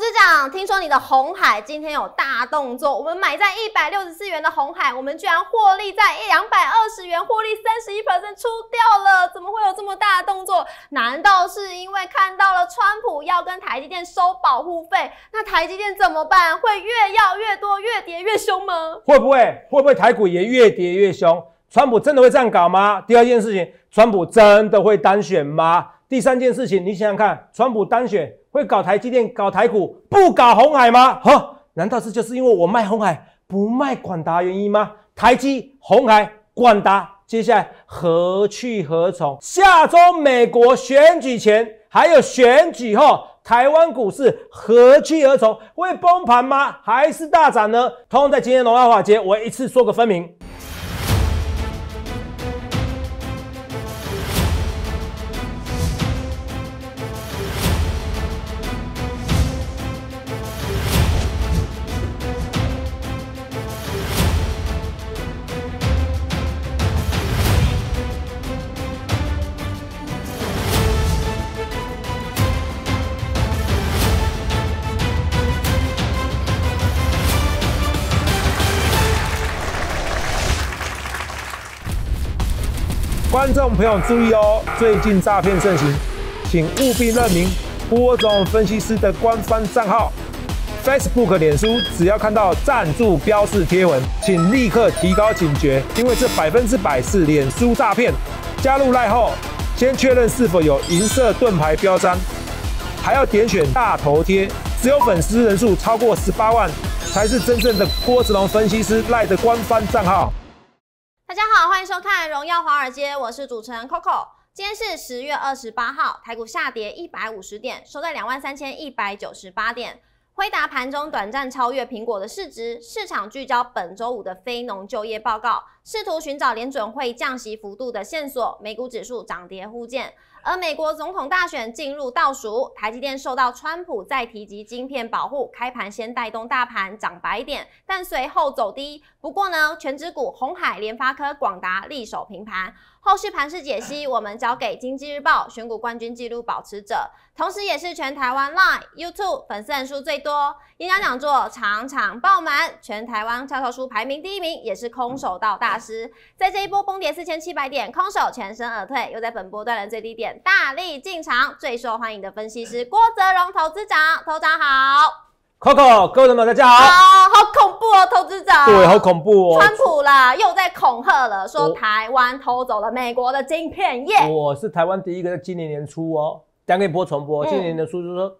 董事长，听说你的红海今天有大动作，我们买在一百六十四元的红海，我们居然获利在两百二十元，获利三十一 percent 出掉了，怎么会有这么大的动作？难道是因为看到了川普要跟台积电收保护费？那台积电怎么办？会越要越多，越跌越凶吗？会不会会不会台股也越跌越凶？川普真的会这样搞吗？第二件事情，川普真的会单选吗？第三件事情，你想想看，川普单选。会搞台积电、搞台股，不搞红海吗？呵，难道这就是因为我卖红海，不卖广达原因吗？台积、红海、广达，接下来何去何从？下周美国选举前还有选举后，台湾股市何去何从？会崩盘吗？还是大涨呢？通在今天龙耀华街，我一次说个分明。朋友注意哦，最近诈骗盛行，请务必认明郭总分析师的官方账号，Facebook、脸书只要看到赞助标示贴文，请立刻提高警觉，因为这百分之百是脸书诈骗。加入赖后，先确认是否有银色盾牌标章，还要点选大头贴，只有粉丝人数超过十八万，才是真正的郭子龙分析师赖的官方账号。大家好，欢迎收看《荣耀华尔街》，我是主持人 Coco。今天是十月二十八号，台股下跌一百五十点，收在两万三千一百九十八点。辉达盘中短暂超越苹果的市值。市场聚焦本周五的非农就业报告，试图寻找联准会降息幅度的线索。美股指数涨跌互见。而美国总统大选进入倒数，台积电受到川普再提及晶片保护，开盘先带动大盘涨白点，但随后走低。不过呢，全指股红海、联发科、广达力守平盘。后续盘势解析，我们交给《经济日报》选股冠军纪录保持者，同时也是全台湾 LINE、YouTube 粉丝人数最多、演讲讲座场场爆满、全台湾畅销书排名第一名，也是空手道大师。在这一波崩跌四千七百点，空手全身而退，又在本波段的最低点大力进场，最受欢迎的分析师郭泽荣投资长，投长好。Coco，各位朋友们，大家好。啊，好恐怖哦，投资者。对，好恐怖哦。川普啦，又在恐吓了，说台湾偷走了美国的晶片业。我是台湾第一个，今年年初哦，两播传播，今年年初就说，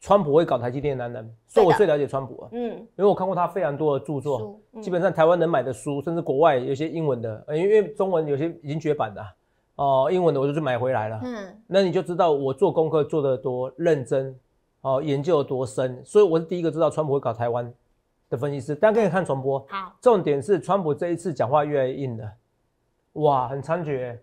川普会搞台积电难难。所以我最了解川普了。嗯。因为我看过他非常多的著作，基本上台湾能买的书，甚至国外有些英文的，因为中文有些已经绝版的，哦，英文的我就去买回来了。嗯。那你就知道我做功课做得多认真。哦，研究有多深，所以我是第一个知道川普会搞台湾的分析师。但可以看传播。好，重点是川普这一次讲话越来越硬了，哇，很猖獗。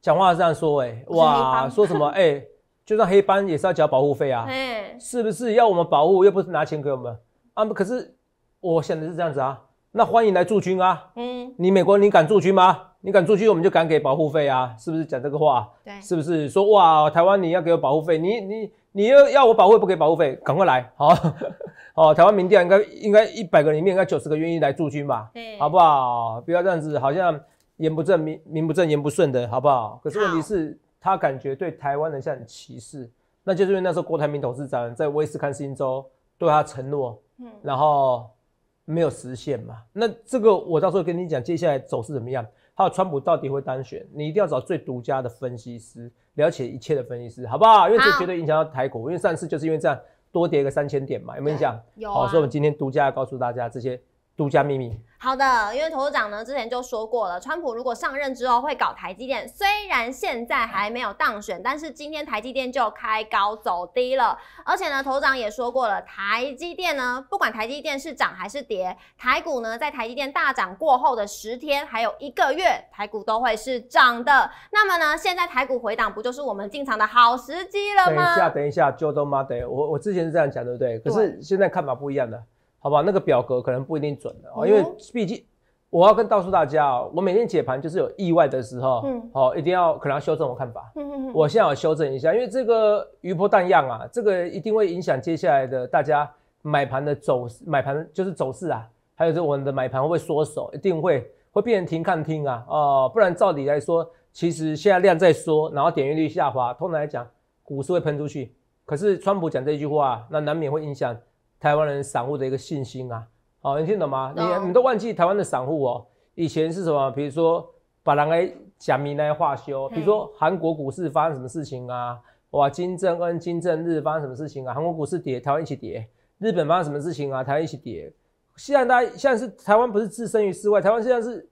讲话这样说，哎，哇，说什么？哎，就算黑帮也是要交保护费啊。哎，是不是要我们保护？又不是拿钱给我们啊？可是我想的是这样子啊，那欢迎来驻军啊。嗯，你美国你敢驻军吗？你敢驻军，我们就敢给保护费啊，是不是讲这个话？对，是不是说哇，台湾你要给我保护费，你你。你要要我保护不给保护费，赶快来，好，哦，台湾民调应该应该一百个里面应该九十个愿意来驻军吧，好不好？不要这样子，好像言不正名名不正言不顺的好不好？可是问题是，他感觉对台湾人像很歧视，那就是因为那时候郭台铭董事长在威斯康星州对他承诺，嗯，然后没有实现嘛，那这个我到时候跟你讲，接下来走势怎么样？还有川普到底会当选？你一定要找最独家的分析师，了解一切的分析师，好不好？因为这绝对影响到台股。因为上次就是因为这样多跌个三千点嘛，有没影响？有。好，所以我们今天独家告诉大家这些。独家秘密。好的，因为头长呢之前就说过了，川普如果上任之后会搞台积电，虽然现在还没有当选，但是今天台积电就开高走低了。而且呢，头长也说过了，台积电呢，不管台积电是涨还是跌，台股呢在台积电大涨过后的十天，还有一个月，台股都会是涨的。那么呢，现在台股回档，不就是我们进场的好时机了吗？等一下，等一下，Joe n m a r 我我之前是这样讲，对不对？可是现在看法不一样的。好吧，那个表格可能不一定准的哦，因为毕竟我要跟告诉大家哦，我每天解盘就是有意外的时候，嗯，好，一定要可能要修正我看法。嗯嗯嗯。我现在要修正一下，因为这个余波荡漾啊，这个一定会影响接下来的大家买盘的走势，买盘就是走势啊，还有这我们的买盘会缩手，一定会会变成停看听啊，哦，不然照理来说，其实现在量在缩，然后点阅率下滑，通常来讲股市会喷出去，可是川普讲这一句话，那难免会影响。台湾人散户的一个信心啊，好，你听懂吗？你你都忘记台湾的散户哦？以前是什么？比如说把人些讲米来些修，比如说韩国股市发生什么事情啊？哇，金正恩、金正日发生什么事情啊？韩国股市跌，台湾一起跌；日本发生什么事情啊？台湾一起跌。现在大家现在是台湾不是置身于世外？台湾现在是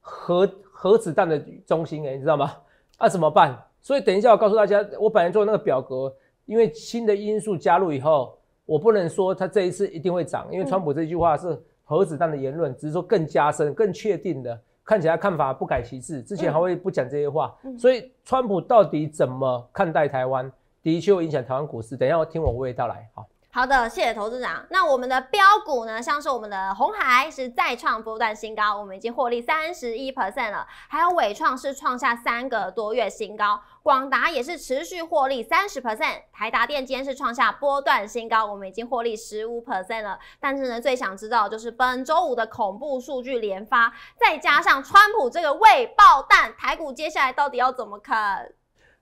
核核子弹的中心哎，你知道吗？那怎么办？所以等一下我告诉大家，我本来做那个表格，因为新的因素加入以后。我不能说他这一次一定会涨，因为川普这句话是核子弹的言论，只是说更加深、更确定的，看起来看法不改其志。之前还会不讲这些话，所以川普到底怎么看待台湾，的确会影响台湾股市。等一下，我听我娓娓道来，好。好的，谢谢投资长。那我们的标股呢，像是我们的红海是再创波段新高，我们已经获利三十一 percent 了。还有伟创是创下三个多月新高。广达也是持续获利三十 percent，台达电今天是创下波段新高，我们已经获利十五 percent 了。但是呢，最想知道就是本周五的恐怖数据连发，再加上川普这个未爆弹，台股接下来到底要怎么看？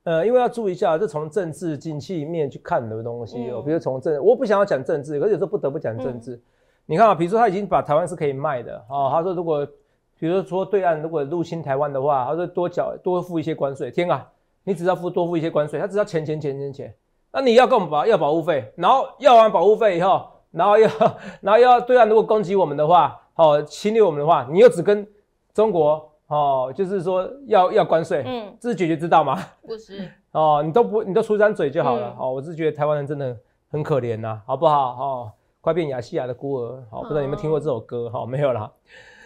呃，因为要注意一下，就从政治经济面去看的东西哦。比如从政，我不想要讲政治，可有时候不得不讲政治。你看啊，比如说他已经把台湾是可以卖的哦，他说如果比如说对岸如果入侵台湾的话，他说多缴多付一些关税。天啊！你只要付多付一些关税，他只要钱钱钱钱钱。那你要跟我们保要保护费，然后要完保护费以后，然后要然后要对岸如果攻击我们的话，哦，侵略我们的话，你又只跟中国哦，就是说要要关税，嗯，这是解决之道吗？不是哦，你都不你都出张嘴就好了哦。我是觉得台湾人真的很可怜呐，好不好？哦，快变亚细亚的孤儿。好，不知道有没有听过这首歌？哈，没有啦。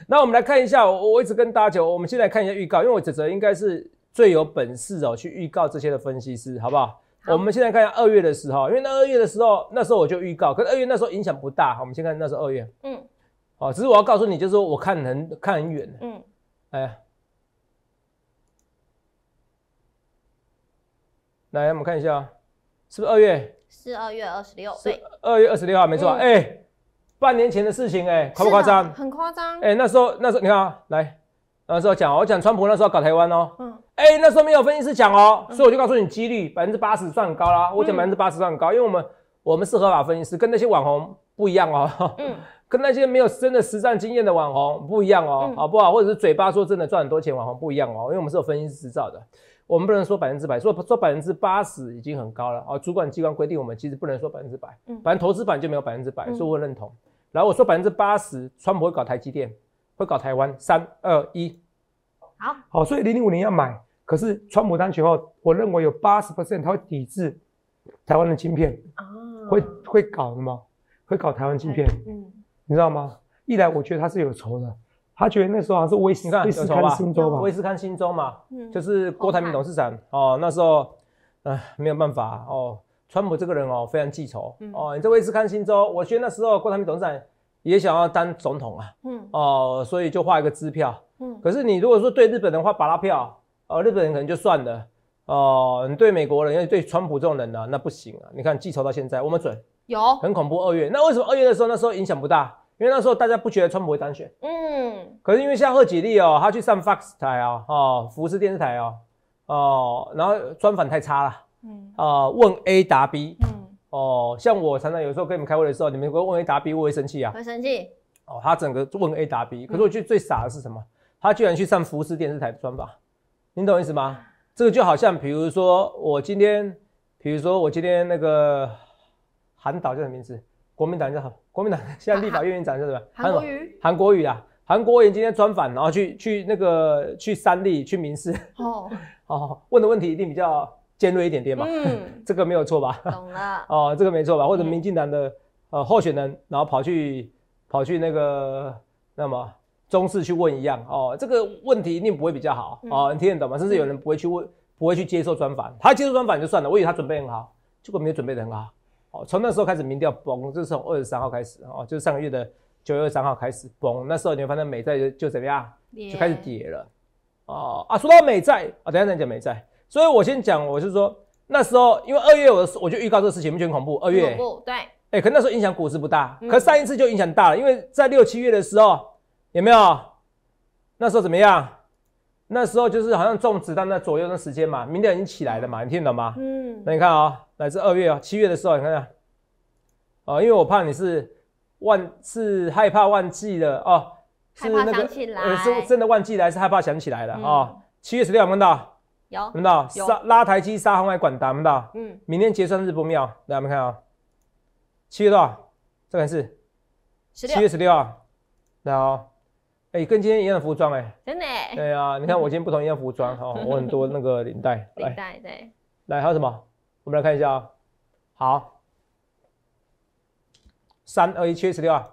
那我们来看一下，我我一直跟大家讲，我们先来看一下预告，因为我觉得应该是。最有本事哦，去预告这些的分析师，好不好？我们现在看一下二月的时候，因为那二月的时候，那时候我就预告，可是二月那时候影响不大。我们先看那时候二月，嗯，哦，只是我要告诉你，就是说我看很看很远嗯，哎，来，我们看一下，是不是二月？是二月二十六，对，二月二十六号，没错。哎，半年前的事情，哎，夸不夸张？很夸张。哎，那时候，那时候你看，来，那时候讲，我讲川普那时候搞台湾哦，嗯。哎，那时候没有分析师讲哦，所以我就告诉你，几率百分之八十算很高啦。我讲百分之八十算很高，因为我们我们是合法分析师，跟那些网红不一样哦。嗯，跟那些没有真的实战经验的网红不一样哦，好不好？或者是嘴巴说真的赚很多钱，网红不一样哦。因为我们是有分析师执照的，我们不能说百分之百，说说百分之八十已经很高了啊。主管机关规定，我们其实不能说百分之百。嗯，反正投资版就没有百分之百，所以我认同。然后我说百分之八十，川普会搞台积电，会搞台湾。三二一。好，所以零零五年要买，可是川普当选后，我认为有八十 percent 他会抵制台湾的晶片，哦，会会搞么？会搞台湾晶片？嗯，你知道吗？一来我觉得他是有仇的，他觉得那时候好像是威斯威斯康星州嘛，威斯康星州嘛，嗯，就是郭台铭董事长哦，那时候，哎，没有办法哦，川普这个人哦，非常记仇，哦，你这威斯康星州，我觉那时候郭台铭董事长也想要当总统啊，嗯，哦，所以就画一个支票。可是你如果说对日本的话，把他票，哦，日本人可能就算了，哦，你对美国人，因为对川普这种人呢，那不行啊。你看记仇到现在，我们准有很恐怖二月。那为什么二月的时候那时候影响不大？因为那时候大家不觉得川普会当选。嗯。可是因为像贺吉利哦，他去上 Fox 台啊，哦，福斯电视台哦，哦，然后专访太差了。嗯。啊，问 A 答 B。嗯。哦，像我常常有时候跟你们开会的时候，你们会问 A 答 B，我会生气啊。会生气。哦，他整个问 A 答 B，可是我觉得最傻的是什么？他居然去上福斯电视台的专访，你懂意思吗？这个就好像，比如说我今天，比如说我今天那个韩导叫什么名字？国民党叫国民党，现在立法院院长叫什么？韩国瑜。韩国瑜啊，韩国瑜今天专访，然后去去那个去三立去民事。哦 哦，问的问题一定比较尖锐一点点嘛。嗯，这个没有错吧？懂了。哦，这个没错吧？或者民进党的呃候选人，然后跑去跑去那个那么。中式去问一样哦，这个问题一定不会比较好哦，你听得懂吗？甚至有人不会去问，不会去接受专访。他接受专访就算了，我以为他准备很好，结果没有准备的很好。哦，从那时候开始，民调崩，就是从二十三号开始哦，就是上个月的九月三号开始崩。那时候你发现美债就就怎么样，就开始跌了。哦啊，说到美债啊，等下再讲美债。所以我先讲，我是说那时候因为二月我我就预告这个事情，完得恐怖。二月恐怖，对，哎，可那时候影响股市不大，可上一次就影响大了，因为在六七月的时候。有没有？那时候怎么样？那时候就是好像中子弹那左右的时间嘛，明天已经起来了嘛，你听懂吗？嗯。那你看啊，来自二月啊，七月的时候，你看看啊，因为我怕你是忘是害怕忘记了哦，是那个是真的忘记还是害怕想起来了啊？七月十六，有看到有，我们到杀拉台机杀红外管，达，们到嗯，明天结算日不妙，我们看啊，七月多少？这个是七月十六啊，来哦。哎，跟今天一样的服装哎，真的？对啊，你看我今天不同一样服装哈，我很多那个领带，领带对。来，还有什么？我们来看一下啊。好，三二一，开十六啊！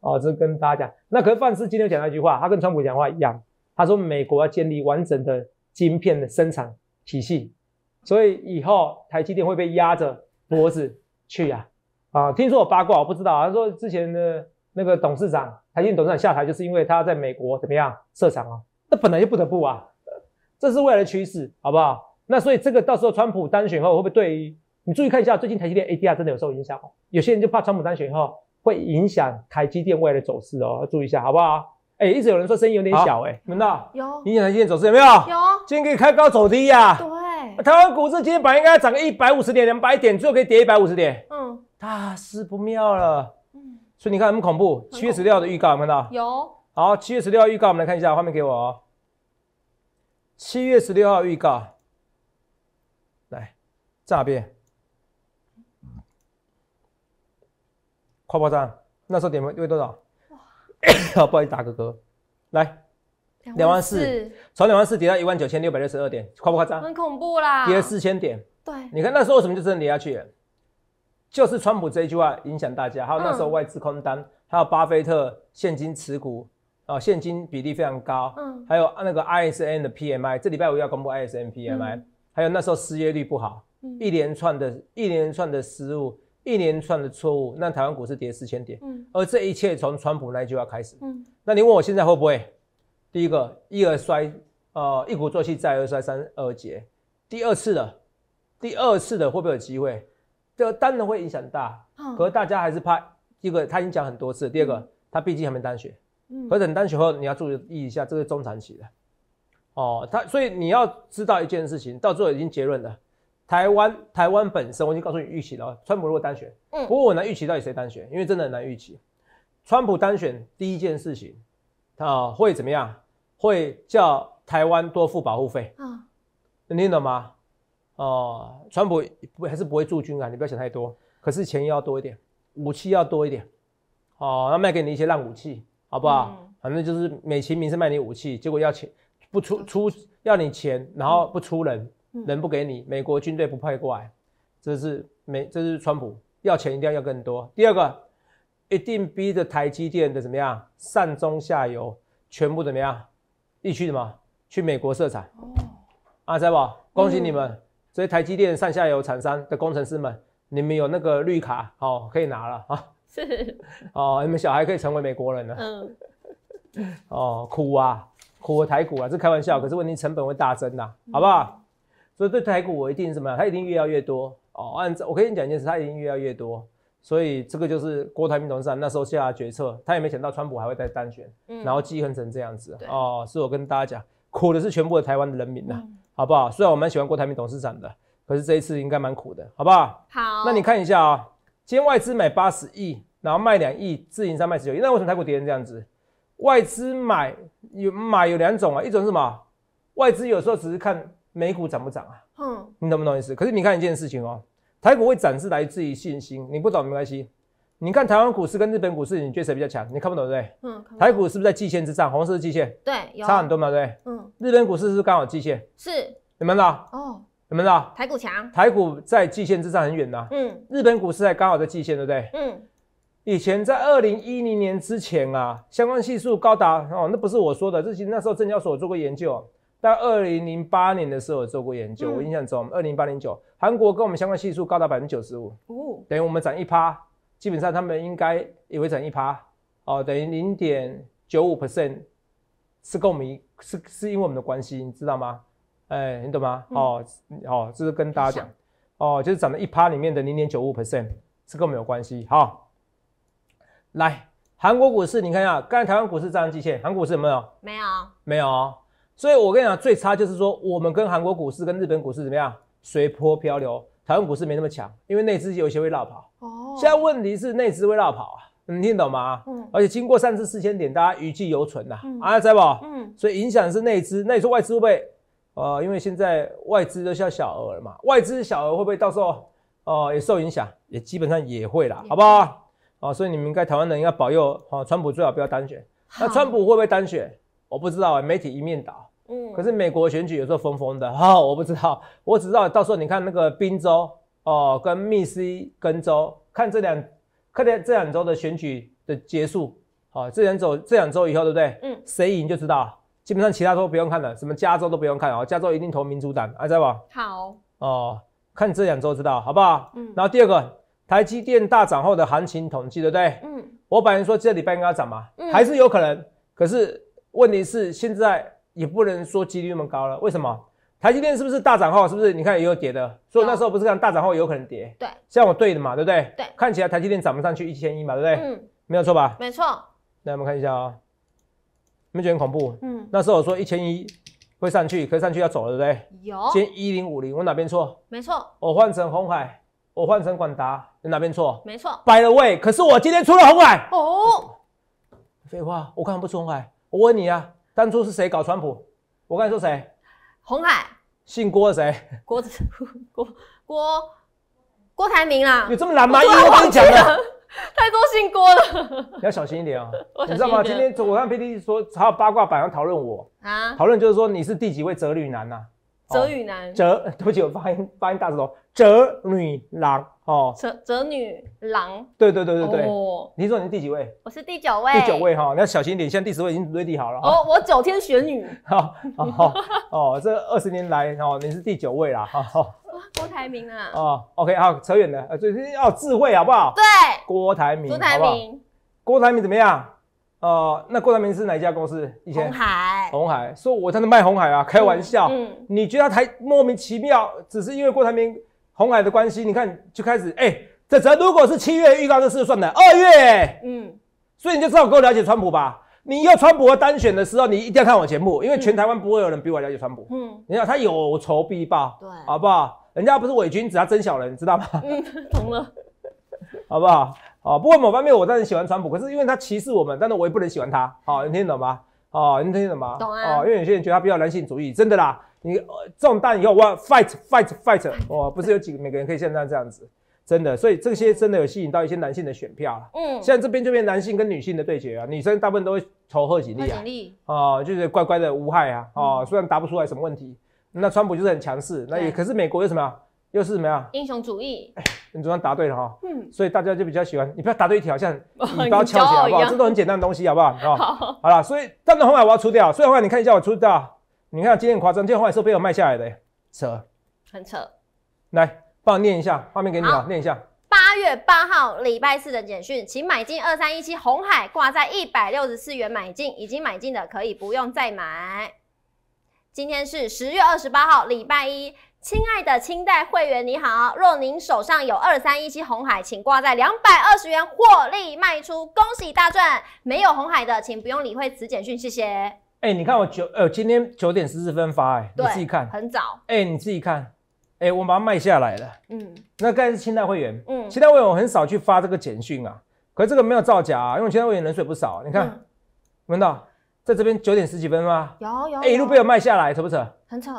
哦，这跟大家讲，那可是范思今天讲了一句话，他跟川普讲话一样，他说美国要建立完整的晶片的生产体系，所以以后台积电会被压着脖子去呀。啊，听说我八卦，我不知道。他说之前的那个董事长。台积电董事长下台，就是因为他在美国怎么样设厂啊？那本来就不得不啊，这是未来的趋势，好不好？那所以这个到时候川普当选后，会不会对？你注意看一下，最近台积电 ADR 真的有受影响？有些人就怕川普当选后会影响台积电来的走势哦，要注意一下，好不好？哎，一直有人说声音有点小，哎，门道有影响台积电走势有没有？有，今天可以开高走低呀。对，台湾股市今天板应该要涨个一百五十点，两百点，最后可以跌一百五十点。嗯，大事不妙了。所以你看很恐怖，七月十六号的预告有有看到？有。好，七月十六号预告，我们来看一下画面，给我哦。七月十六号预告，来，在哪边？夸不夸张？那时候点位位多少？哇！不好意思，打哥哥，来，两万四，从两万四跌到一万九千六百六十二点，夸不夸张？很恐怖啦，跌了四千点。对，你看那时候为什么就真的跌下去了？就是川普这一句话影响大家，还有那时候外资空单，还有巴菲特现金持股，啊，现金比例非常高。嗯。还有那个 i s n 的 PMI，这礼拜五要公布 i s n PMI，还有那时候失业率不好，一连串的一连串的失误，一连串的错误，那台湾股市跌四千点。嗯。而这一切从川普那一句话开始。嗯。那你问我现在会不会？第一个一而衰，呃，一鼓作气再而衰三而竭。第二次的，第二次的会不会有机会？这当然会影响大，可是大家还是怕一个，他已经讲很多次。第二个，他毕竟还没单选，可是等单选后你要注意一下，这是中长期的。哦，他所以你要知道一件事情，到最后已经结论了。台湾台湾本身我已经告诉你预期了，川普如果单选，嗯，不过我难预期到底谁单选，因为真的很难预期。川普当选第一件事情，啊，会怎么样？会叫台湾多付保护费。能听懂吗？哦，川普不还是不会驻军啊？你不要想太多。可是钱要多一点，武器要多一点，哦，要卖给你一些烂武器，好不好？反正就是美其名是卖你武器，结果要钱不出出要你钱，然后不出人人不给你，美国军队不派过来，这是美这是川普要钱一定要要更多。第二个，一定逼着台积电的怎么样上中下游全部怎么样，必须什么去美国设厂。哦，阿塞宝，恭喜你们！所以台积电上下游厂商的工程师们，你们有那个绿卡哦，可以拿了啊。是哦，你们小孩可以成为美国人了。嗯。哦，苦啊，苦台股啊，这开玩笑，可是问题成本会大增呐，好不好？所以对台股我一定什么，它一定越要越多哦。按照我跟你讲一件事，它一定越要越多。所以这个就是郭台铭董事长那时候下的决策，他也没想到川普还会再当选，然后记恨成这样子。哦，是我跟大家讲，苦的是全部的台湾的人民呐。好不好？虽然我蛮喜欢郭台铭董事长的，可是这一次应该蛮苦的，好不好？好，那你看一下啊，今天外资买八十亿，然后卖两亿，自营商卖十九亿，那为什么台股跌成这样子？外资买有买有两种啊，一种是什么？外资有时候只是看美股涨不涨啊。嗯，你懂不懂意思？可是你看一件事情哦，台股会涨是来自于信心，你不懂没关系。你看台湾股市跟日本股市，你觉得谁比较强？你看不懂对不对？嗯，台股是不是在季线之上？红色的季线。对，差很多嘛，对嗯，日本股市是刚好季线。是。怎么的？哦，怎么的？台股强？台股在季线之上很远呢。嗯，日本股市才刚好在季线，对不对？嗯。以前在二零一零年之前啊，相关系数高达哦，那不是我说的，就是那时候证交所做过研究，在二零零八年的时候做过研究，我印象中二零零八零九，韩国跟我们相关系数高达百分之九十五，哦，等于我们涨一趴。基本上他们应该也会成一趴哦，等于零点九五 percent 是跟我们是是因为我们的关系，你知道吗？哎，你懂吗？哦哦，这是跟大家讲哦，就是涨了一趴里面的零点九五 percent 是跟我们有关系。好，来韩国股市，你看一下，刚才台湾股市这样计线，韩国股市有没有？没有，没有。所以我跟你讲，最差就是说，我们跟韩国股市跟日本股市怎么样，随波漂流。台湾股市没那么强，因为内资有些会绕跑。哦，现在问题是内资会绕跑啊，能听懂吗？嗯，而且经过上次四千点，大家余悸犹存呐。嗯，阿财宝，嗯，所以影响是内资。那你说外资会不会？呃，因为现在外资都是小额了嘛，外资小额会不会到时候哦也受影响？也基本上也会啦，好不好？哦，所以你们应该台湾人应该保佑哦，川普最好不要单选。那川普会不会单选？我不知道啊，媒体一面倒。嗯，可是美国选举有时候疯疯的哈，我不知道，我只知道到时候你看那个宾州哦，跟密西根州，看这两，看这两周的选举的结束，好，这两周这两周以后，对不对？嗯，谁赢就知道，基本上其他州不用看了，什么加州都不用看了。加州一定投民主党，还在吧？好，哦，看这两周知道好不好？嗯，然后第二个，台积电大涨后的行情统计，对不对？嗯，我本来说这礼拜应该涨嘛，还是有可能，可是问题是现在。也不能说几率那么高了，为什么？台积电是不是大涨后，是不是？你看也有跌的，所以那时候不是看大涨后有可能跌？对，像我对的嘛，对不对？对，看起来台积电涨不上去一千一嘛，对不对？嗯，没有错吧？没错。来，我们看一下啊，你们觉得很恐怖？嗯，那时候我说一千一会上去，可以上去要走了，对不对？有，先一零五零，我哪边错？没错，我换成红海，我换成广达，你哪边错？没错。By the way，可是我今天出了红海。哦。废话，我看不出红海，我问你啊。当初是谁搞川普？我刚才说谁，红海，姓郭的谁？郭子郭郭郭台铭啊！有这么难吗？因为我跟你讲了，太多姓郭的，你要小心一点啊！你知道吗？今天我看 PTT 说，还有八卦版要讨论我啊，讨论就是说你是第几位择女男啊？泽宇男，泽，对不起，我发音发音大舌头，泽女郎哦，泽泽女郎，对对对对对，哦，你说你是第几位？我是第九位，第九位哈，你要小心一点，现在第十位已经 ready 好了哈。我我九天玄女，好，好，哦，这二十年来，哦，你是第九位啦，哈，郭台铭啊，哦，OK 啊，扯远了，呃，最要智慧好不好？对，郭台铭，郭台铭，郭台铭怎么样？哦，那郭台铭是哪一家公司？以前红海，红海，说我在那卖红海啊，开玩笑。嗯，你觉得他莫名其妙，只是因为郭台铭红海的关系，你看就开始哎，这这，如果是七月预告这事算了，二月，嗯，所以你就知道我够了解川普吧？你要川普单选的时候，你一定要看我节目，因为全台湾不会有人比我了解川普。嗯，你看他有仇必报，对，好不好？人家不是伪君子，他真小人，知道吗？嗯，懂了，好不好？哦，不过某方面我当然喜欢川普，可是因为他歧视我们，但是我也不能喜欢他。好，能听懂吗？哦，能听懂吗？懂啊。哦，因为有些人觉得他比较男性主义，真的啦。你中弹以后哇，fight fight fight，哦，不是有几个每个人可以像他这样子，真的。所以这些真的有吸引到一些男性的选票。嗯。现在这边这边男性跟女性的对决啊，女生大部分都会投贺锦丽啊，哦，就是乖乖的无害啊，哦，虽然答不出来什么问题，那川普就是很强势，那也可是美国有什么？又是什么呀？英雄主义，你总算答对了哈。嗯，所以大家就比较喜欢，你不要答对一条，像你不要翘起来好不好？这都很简单的东西好不好？好，好了，所以但中红海我要出掉，所以的话你看一下我出掉，你看今天很夸张，今天红海是被我卖下来的扯，很扯。来帮我念一下，画面给你啊，念一下。八月八号礼拜四的简讯，请买进二三一七红海，挂在一百六十四元买进，已经买进的可以不用再买。今天是十月二十八号礼拜一。亲爱的清代会员你好，若您手上有二三一七红海，请挂在两百二十元获利卖出，恭喜大赚。没有红海的，请不用理会此简讯，谢谢。哎，你看我九呃，今天九点十四分发哎，你自己看，很早。哎，你自己看，哎，我把它卖下来了。嗯，那该是清代会员，嗯，清代会员我很少去发这个简讯啊，可是这个没有造假啊，因为清代会员人水不少，你看，闻到，在这边九点十几分吗？有有，哎，一路被我卖下来，扯不扯？很丑。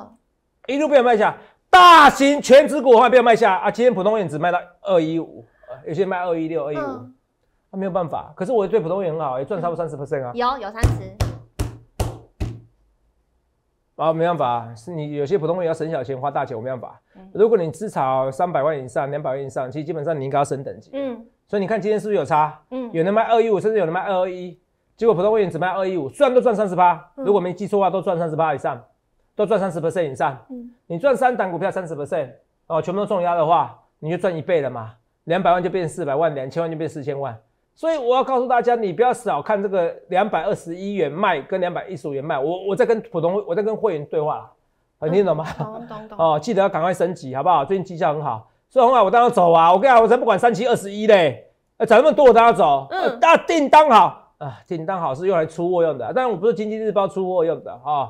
一路不要卖下，大型全职股还不要卖下啊！今天普通位只卖到二一五，有些卖二一六、二一五，那没有办法。可是我对普通位很好，也赚差不多三十 percent 啊。有有三十啊，没办法，是你有些普通位要省小钱花大钱，我没办法。如果你至少三百万以上、两百万以上，其实基本上你应该升等级。嗯。所以你看今天是不是有差？嗯。有人卖二一五，甚至有人卖二一，结果普通位只卖二一五，虽然都赚三十八，如果没记错话，都赚三十八以上。都赚三十以上，嗯，你赚三档股票三十哦，全部都重押的话，你就赚一倍了嘛，两百万就变四百万，两千万就变四千万。所以我要告诉大家，你不要少看这个两百二十一元卖跟两百一十五元卖，我我在跟普通我在跟会员对话，你听懂吗？懂懂懂。哦，记得要赶快升级，好不好？最近绩效很好，所以红海我当然走啊，我跟你讲，我才不管三七二十一嘞，哎，涨那么多我当然走，啊，订单好啊，订单好是用来出货用的，但然我不是经济日报出货用的啊。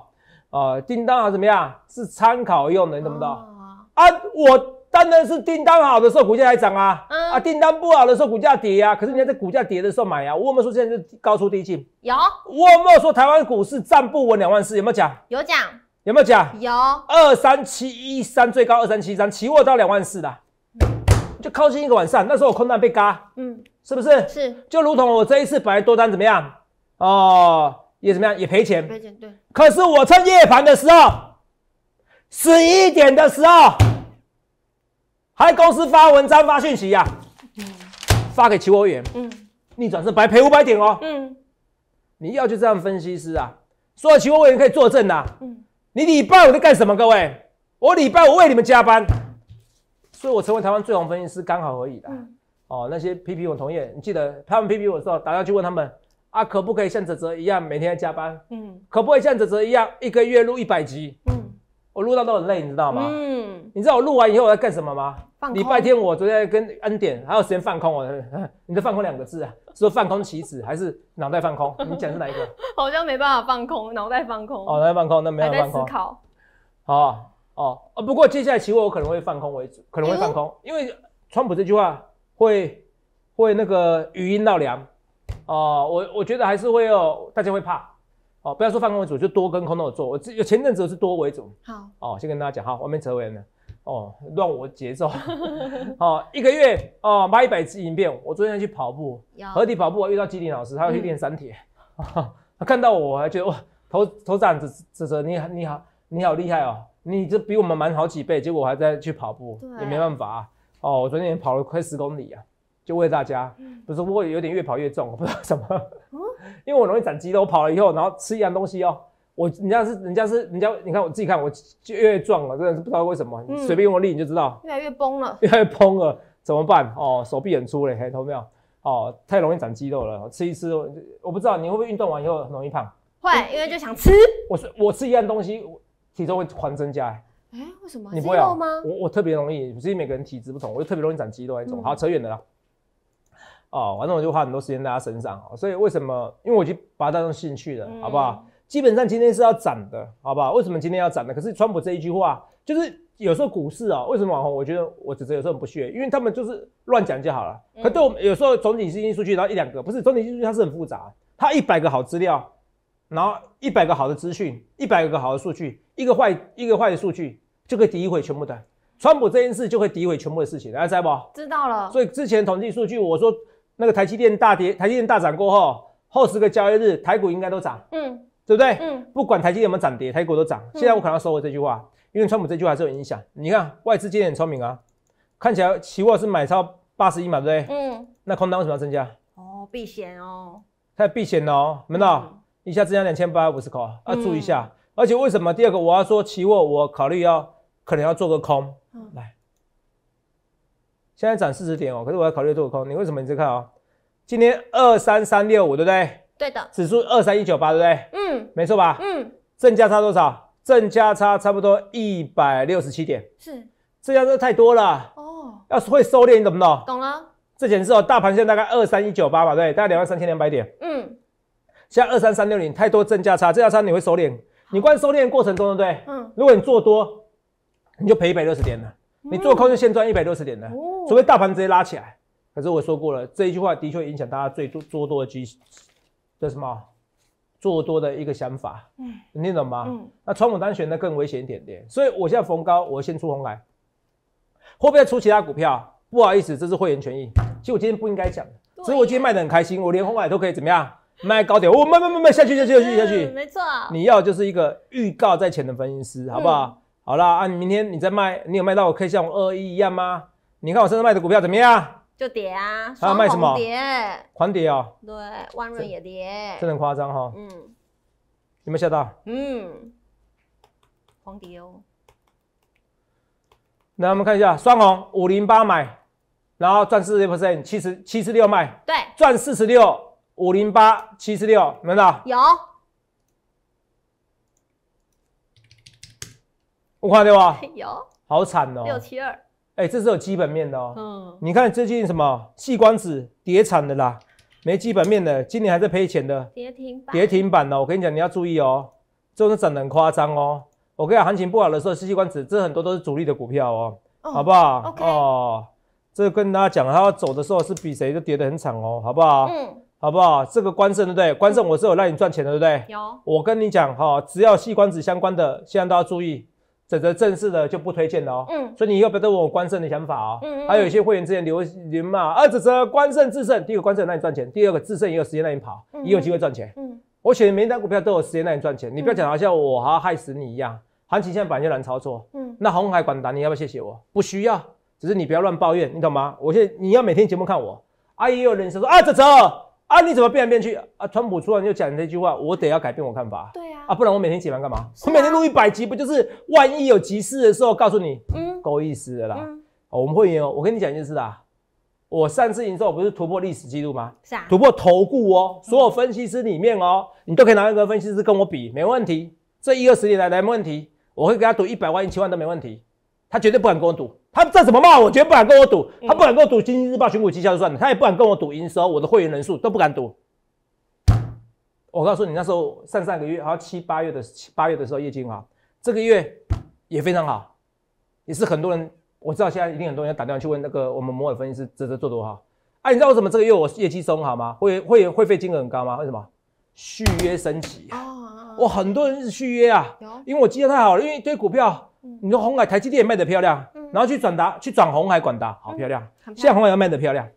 啊，订单啊怎么样？是参考用的，你懂不懂？啊，我当然是订单好的时候股价才涨啊，啊，订单不好的时候股价跌啊。可是人家在股价跌的时候买啊，我有没有说现在是高出低进。有，我有没有说台湾股市站不稳两万四，有没有讲？有讲，有没有讲？有。二三七一三最高二三七三，起货到两万四的，就靠近一个晚上。那时候我空单被嘎，嗯，是不是？是。就如同我这一次来多单怎么样？哦。也怎么样？也赔钱，赔钱对。可是我趁夜盘的时候，十一点的时候，还公司发文章发讯息呀，嗯，发给期货员，嗯，逆转是白赔五百点哦，嗯，你要就这样分析师啊，所以期货员可以作证啊。嗯，你礼拜五在干什么？各位，我礼拜五为你们加班，所以我成为台湾最红分析师刚好而已的，哦，那些批评我同业，你记得他们批评我打大家去问他们。啊，可不可以像泽泽一样每天要加班？嗯，可不可以像泽泽一样一个月录一百集？嗯，我录到都很累，你知道吗？嗯，你知道我录完以后我在干什么吗？礼拜天我昨天跟恩典还有时间放空我。你的“ 放空”两个字，是说放空棋子还是脑袋放空？你讲是哪一个？好像没办法放空脑袋，放空。哦，脑袋放空，那没办法。还在思考。好，哦，不过接下来期货我可能会放空为主，可能会放空，因为川普这句话会会那个语音绕梁。哦，我我觉得还是会哦，大家会怕哦，不要说放空为主，就多跟空头做。我有前阵子是多为主。好，哦，先跟大家讲，好，外面扯位呢？哦，乱我节奏。哦，一个月哦，拍一百次影片。我昨天去跑步，合体跑步，我遇到基林老师，他要去练三铁。他看到我，还觉得哇，头头长子子子，你你好你好厉害哦，你这比我们满好几倍，结果我还在去跑步，也没办法。哦，我昨天跑了快十公里啊。就为大家，不是不会有点越跑越重，我不知道什么？因为我容易长肌肉，跑了以后，然后吃一样东西哦，我人家是人家是人家，你看我自己看，我就越壮了，真的是不知道为什么。你随便用个力你就知道，越来越崩了，越来越崩了，怎么办？哦，手臂很粗嘞，看到没有？哦，太容易长肌肉了，吃一吃，我不知道你会不会运动完以后容易胖？会，因为就想吃。我我吃一样东西，体重会狂增加。哎，为什么？你不会吗？我我特别容易，因为每个人体质不同，我就特别容易长肌肉那种。好，扯远了。哦，反正我就花很多时间在他身上，哦，所以为什么？因为我已经把他当成兴趣了，好不好？基本上今天是要涨的，好不好？为什么今天要涨的？可是川普这一句话，就是有时候股市啊，为什么？红？我觉得我只是有时候很不屑，因为他们就是乱讲就好了。可对我们有时候总体经济数据，然后一两个不是总体数据，它是很复杂，它一百个好资料，然后一百个好的资讯，一百个好的数据，一个坏一个坏的数据就可以诋毁全部的。川普这件事就会诋毁全部的事情，大家知道不？知道了。所以之前统计数据，我说。那个台积电大跌，台积电大涨过后，后十个交易日台股应该都涨，嗯，对不对？嗯，不管台积电有没有涨跌，台股都涨。现在我可能收回这句话，因为川普这句还是有影响。你看外资今天很聪明啊，看起来期货是买超八十亿嘛，对不对？嗯，那空单为什么要增加？哦，避险哦，太避险哦，没道一下增加两千八百五十口，要注意一下。而且为什么第二个我要说期货，我考虑要可能要做个空，来。现在涨四十点哦，可是我要考虑做空。你为什么你直看哦，今天二三三六五对不对？对的。指数二三一九八对不对？嗯，没错吧？嗯。正价差多少？正价差差不多一百六十七点。是。这家差太多了哦。要是会收敛，你懂不懂？懂了。这显示哦，大盘现在大概二三一九八吧，对，大概两万三千两百点。嗯。现在二三三六零太多正价差，这家差你会收敛。你光收敛过程中对不对？嗯。如果你做多，你就赔一百六十点了。你做空就先赚一百六十点的，除非大盘直接拉起来。可是我说过了，这一句话的确影响大家最多做多的基这什么，做多的一个想法。嗯，听懂吗？嗯。那川普当选那更危险一点点。所以我现在逢高我先出红海，会不会出其他股票？不好意思，这是会员权益。其实我今天不应该讲的，其实我今天卖的很开心，我连红海都可以怎么样卖高点，我卖卖卖卖下去去下去下去。没错你要就是一个预告在前的分析师，好不好？好了啊！你明天你再卖，你有卖到我可以像我二一一样吗？你看我身上卖的股票怎么样？就跌啊！要卖什么？跌，狂跌哦！对，万润也跌，这很夸张哈。嗯，有没有吓到？嗯，狂跌哦。那我们看一下，双红五零八买，然后赚四十 percent，七十七十六卖，对，赚四十六，五零八七十六，有没得？有。我夸张吧？有，好惨哦，六七二。哎，这是有基本面的哦。嗯，你看最近什么细光子跌惨的啦，没基本面的，今年还在赔钱的。跌停，板，跌停板的。我跟你讲，你要注意哦，这种涨很夸张哦。我跟你讲，行情不好的时候，细光子，这很多都是主力的股票哦，好不好？OK。哦，这跟大家讲，它要走的时候是比谁都跌得很惨哦，好不好？嗯。好不好？这个关胜不对，关胜我是有让你赚钱的，对不对？有。我跟你讲哈，只要细光子相关的，现在都要注意。这则正式的就不推荐了哦。嗯，所以你要不要问我关胜的想法哦。嗯，还有一些会员之前留言嘛，啊，指责关胜制胜，第一个关胜让你赚钱，第二个制胜也有时间让你跑，也有机会赚钱。嗯，我选每一单股票都有时间让你赚钱，你不要讲好像我还要害死你一样，行情现在本来就难操作。嗯，那红海管达你要不要谢谢我？不需要，只是你不要乱抱怨，你懂吗？我现在你要每天节目看我，啊、哎，有人是说啊，泽泽啊你怎么变来变去啊？川普出来就讲这句话，我得要改变我看法。对啊。啊，不然我每天起床干嘛？我每天录一百集，不就是万一有急事的时候告诉你？嗯，够意思的啦。哦，我们会员哦，我跟你讲一件事啊，我上次营收不是突破历史记录吗？是啊，突破投顾哦，所有分析师里面哦，你都可以拿一个分析师跟我比，没问题。这一二十年来没问题，我会跟他赌一百万、一千万都没问题。他绝对不敢跟我赌，他再怎么骂我，绝对不敢跟我赌。他不敢跟我赌《经济日报》选股绩效就算了，他也不敢跟我赌营收，我的会员人数都不敢赌。我告诉你，那时候上上个月，好像七八月的八月的时候业绩好，这个月也非常好，也是很多人，我知道现在一定很多人打电话去问那个我们摩尔分析师，这这做多少？哎，你知道为什么这个月我业绩松好吗？会会会费金额很高吗？为什么？续约升级啊！我很多人是续约啊，因为我记得太好了，因为一堆股票，你说红海台积电卖的漂亮，然后去转达去转红海管道，好漂亮，现在红海要卖的漂亮，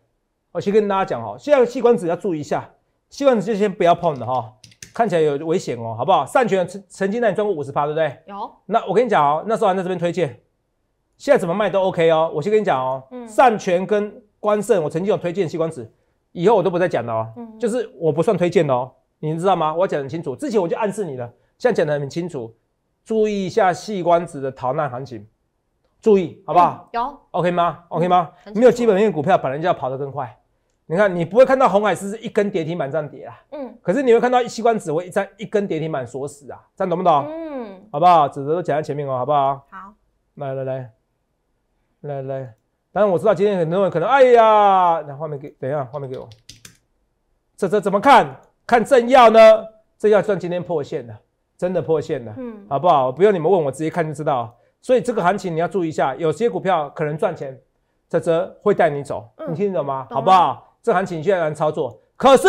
我先跟大家讲哈，现在器官子要注意一下。希望你这些不要碰的哈，看起来有危险哦，好不好？善全曾曾经让你赚过五十趴，对不对？有。那我跟你讲哦，那时候还在这边推荐，现在怎么卖都 OK 哦。我先跟你讲哦，嗯，善全跟关胜，我曾经有推荐西冠子，以后我都不再讲了哦，嗯，就是我不算推荐的哦，你知道吗？我讲得很清楚，之前我就暗示你了，现在讲得很清楚，注意一下细冠子的逃难行情，注意，好不好？有。OK 吗？OK 吗？没有基本面股票，本来就要跑得更快。你看，你不会看到红海斯是一根跌停板样跌啊，嗯，可是你会看到一西光只会站一根跌停板锁死啊，样懂不懂？嗯，好不好？指的都讲在前面哦，好不好？好，来来来，来来，但是我知道今天很多人可能哎呀，那画面给等一下，画面给我，这这怎么看看正要呢？这要算今天破线了，真的破线了，嗯，好不好？不用你们问我，直接看就知道。所以这个行情你要注意一下，有些股票可能赚钱，泽泽会带你走，你听得懂吗？好不好？这行情在难操作，可是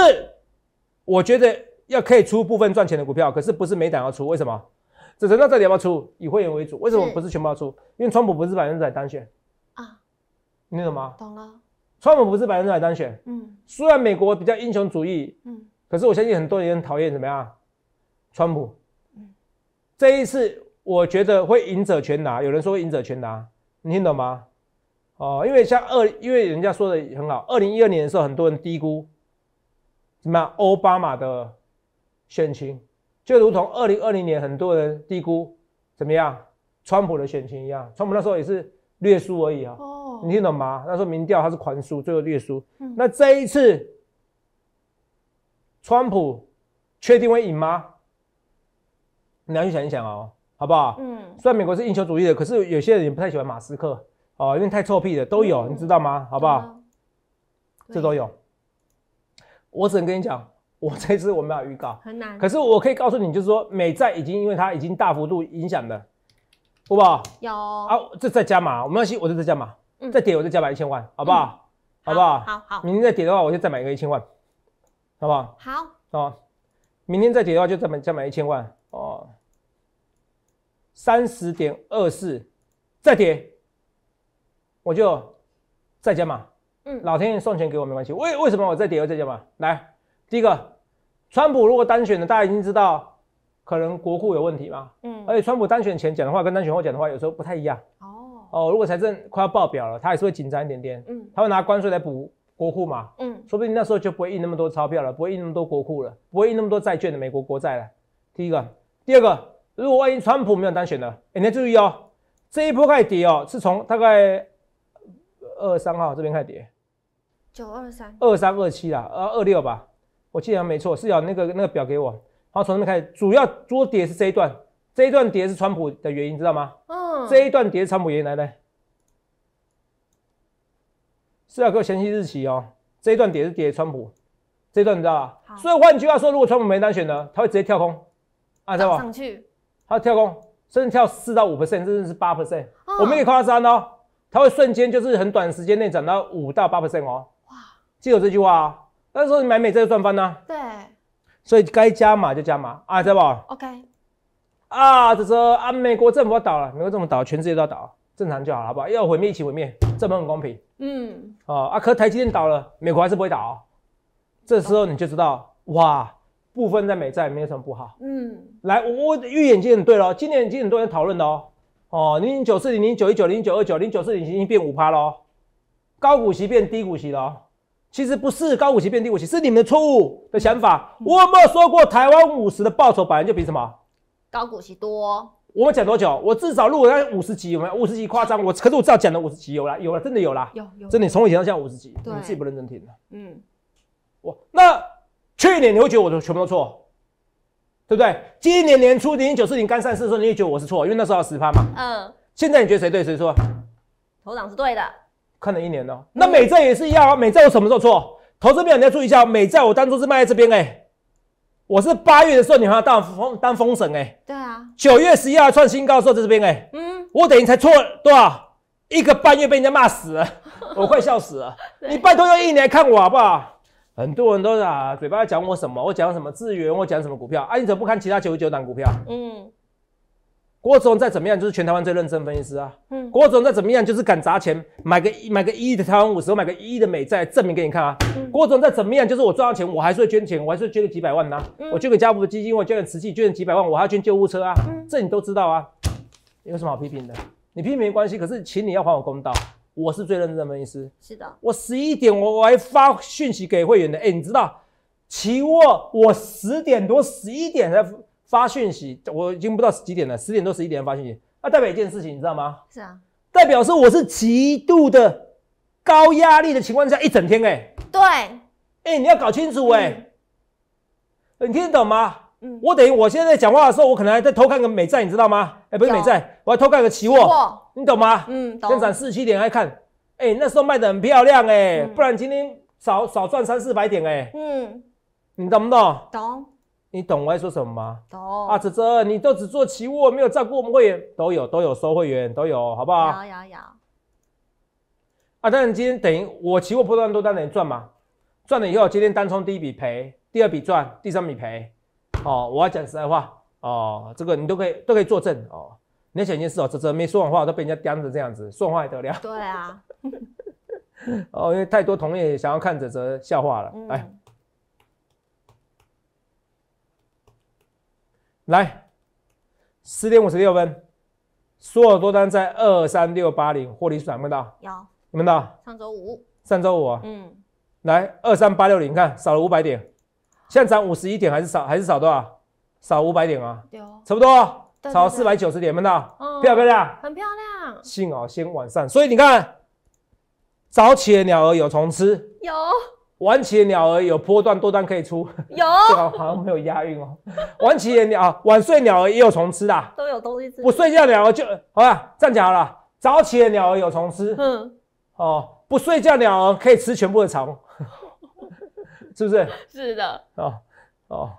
我觉得要可以出部分赚钱的股票，可是不是每档要出。为什么？只等到这里要不要出，以会员为主。为什么不是全部要出？因为川普不是百分之百当选啊。你懂吗？懂了。川普不是百分之百当选。嗯。虽然美国比较英雄主义，嗯。可是我相信很多人讨厌怎么样？川普。嗯。这一次我觉得会赢者全拿。有人说赢者全拿，你听懂吗？哦，因为像二，因为人家说的很好，二零一二年的时候，很多人低估，什么奥巴马的选情，就如同二零二零年很多人低估怎么样，川普的选情一样。川普那时候也是略输而已啊。哦，你听懂吗？那时候民调他是狂输，最后略输。嗯，那这一次，川普确定会赢吗？你要去想一想哦，好不好？嗯，虽然美国是英雄主义的，可是有些人也不太喜欢马斯克。哦，因为太臭屁了，都有，你知道吗？好不好？这都有。我只能跟你讲，我这次我没有预告，很难。可是我可以告诉你，就是说美债已经因为它已经大幅度影响了，好不好？有啊，这再加码，我们要去，我就再加码，再跌，我就加码一千万，好不好？好不好？好好。明天再跌的话，我就再买一个一千万，好不好？好。哦，明天再跌的话，就再买再买一千万哦。三十点二四，再跌。我就再加码。嗯，老天爷送钱给我没关系。为为什么我再跌又再加码？来，第一个，川普如果单选的，大家已经知道，可能国库有问题嘛，嗯，而且川普单选前讲的话，跟单选后讲的话，有时候不太一样。哦哦，如果财政快要爆表了，他还是会紧张一点点，嗯，他会拿关税来补国库嘛，嗯，说不定那时候就不会印那么多钞票了，不会印那么多国库了，不会印那么多债券的美国国债了。第一个，第二个，如果万一川普没有单选了，哎，要注意哦，这一波开始跌哦，是从大概。二三号这边开始跌，九二三，二三二七啦，二二六吧，我记得没错，是有那个那个表给我。然后从那边开始，主要做跌是这一段，这一段跌是川普的原因，知道吗？嗯。这一段跌是川普原因，来呢，是要给我前细日期哦。这一段跌是跌川普，这一段你知道吧？所以换句话说，如果川普没单选呢，他会直接跳空，啊知道吧？上去。他跳空，甚至跳四到五 percent，甚至是八 percent，我没可以夸三哦。它会瞬间就是很短时间内涨到五到八 percent 哦。哇，记得这句话啊。那时候你买美债赚翻呢。对。所以该加码就加码啊，知道不？OK。啊，这时候啊，美国政府要倒了，美国政府倒，全世界都要倒，正常就好，好不好？要毁灭一起毁灭，这很公平。嗯。哦啊，可台积电倒了，美国还是不会倒。这时候你就知道，哇，部分在美债没有什么不好。嗯。来，我预演已经很对了，今年已经很多人讨论的哦。哦，零九四零零九一九零九二九零九四零已经变五趴喽，高股息变低股息喽。其实不是高股息变低股息，是你们的错误的想法。我有没有说过台湾五十的报酬本来就比什么高股息多？我们讲多久？我至少如了要五十几，没有五十几夸张我，可是我至少讲了五十几，有了，有了，真的有了。有有，真的从以前到现在五十几，你自己不认真听嗯。哇，那去年你会觉得我都全部都错？对不对？今年年初，零九四零刚上市的时候，你也觉得我是错，因为那时候要实盘嘛。嗯。现在你觉得谁对谁错？头档是对的。看了一年了。那美债也是一样，美债我什么时候错？投资友你要注意一下，美债我当初是卖在这边哎，我是八月的时候你还要当封当封神哎。对啊。九月十一创新高的时候在这边哎。嗯。我等于才错多少？一个半月被人家骂死，我快笑死了。你拜托用一年看我好不好？很多人都啊，嘴巴讲我什么，我讲什么资源，我讲什么股票，啊？你怎么不看其他九十九档股票？嗯，郭总再怎么样，就是全台湾最认真分析师啊。嗯，郭总再怎么样，就是敢砸钱买个买个一亿的台湾五十，买个一亿的美债，证明给你看啊。郭总再怎么样，就是我赚到钱，我还是会捐钱，我还是捐个几百万呢。我捐给家禾基金，我捐给慈济，捐几百万，我还捐救护车啊。这你都知道啊，有什么好批评的？你批评没关系，可是请你要还我公道。我是最认真分析师，是的。我十一点我我还发讯息给会员的，哎，你知道，期货我十点多十一点才发讯息，我已经不知道是几点了，十点多十一点发讯息，那代表一件事情，你知道吗？是啊，代表是我是极度的高压力的情况下一整天，哎，对，哎，你要搞清楚，哎，你听得懂吗？嗯，我等于我现在讲话的时候，我可能还在偷看个美债，你知道吗？哎，不是美债，我还偷看个期货，你懂吗？嗯，懂。先涨四七点，来看。哎，那时候卖的很漂亮，哎，不然今天少少赚三四百点，哎，嗯，你懂不懂？懂。你懂我要说什么吗？懂。啊，哲哲，你都只做期货，没有照顾我们会员，都有，都有收会员，都有，好不好？有，有，有。啊，但是今天等于我期货波段多单等于赚嘛？赚了以后，今天单冲第一笔赔，第二笔赚，第三笔赔。好，我要讲实在话。哦，这个你都可以都可以作证哦。你想一件事哦，泽泽没说谎话，都被人家盯着这样子，说话还得了？对啊。哦，因为太多同业想要看泽泽笑话了。来，来，十点五十六分，苏尔多单在二三六八零获利是涨没到，有。没到？上周五。上周五啊。嗯。来二三八六零，看少了五百点，现在涨五十一点，还是少？还是少多少？少五百点啊，有差不多，少四百九十点，没到，漂亮不漂亮？很漂亮。幸好先晚上，所以你看，早起的鸟儿有虫吃，有；晚起的鸟儿有波段多段可以出，有。这 个好像没有押韵哦。晚起的鸟晚睡鸟儿也有虫吃的，都有东西吃。不睡觉鸟儿就好吧？这样讲好了，早起的鸟儿有虫吃，嗯，哦，不睡觉鸟儿可以吃全部的虫，是不是？是的。哦哦。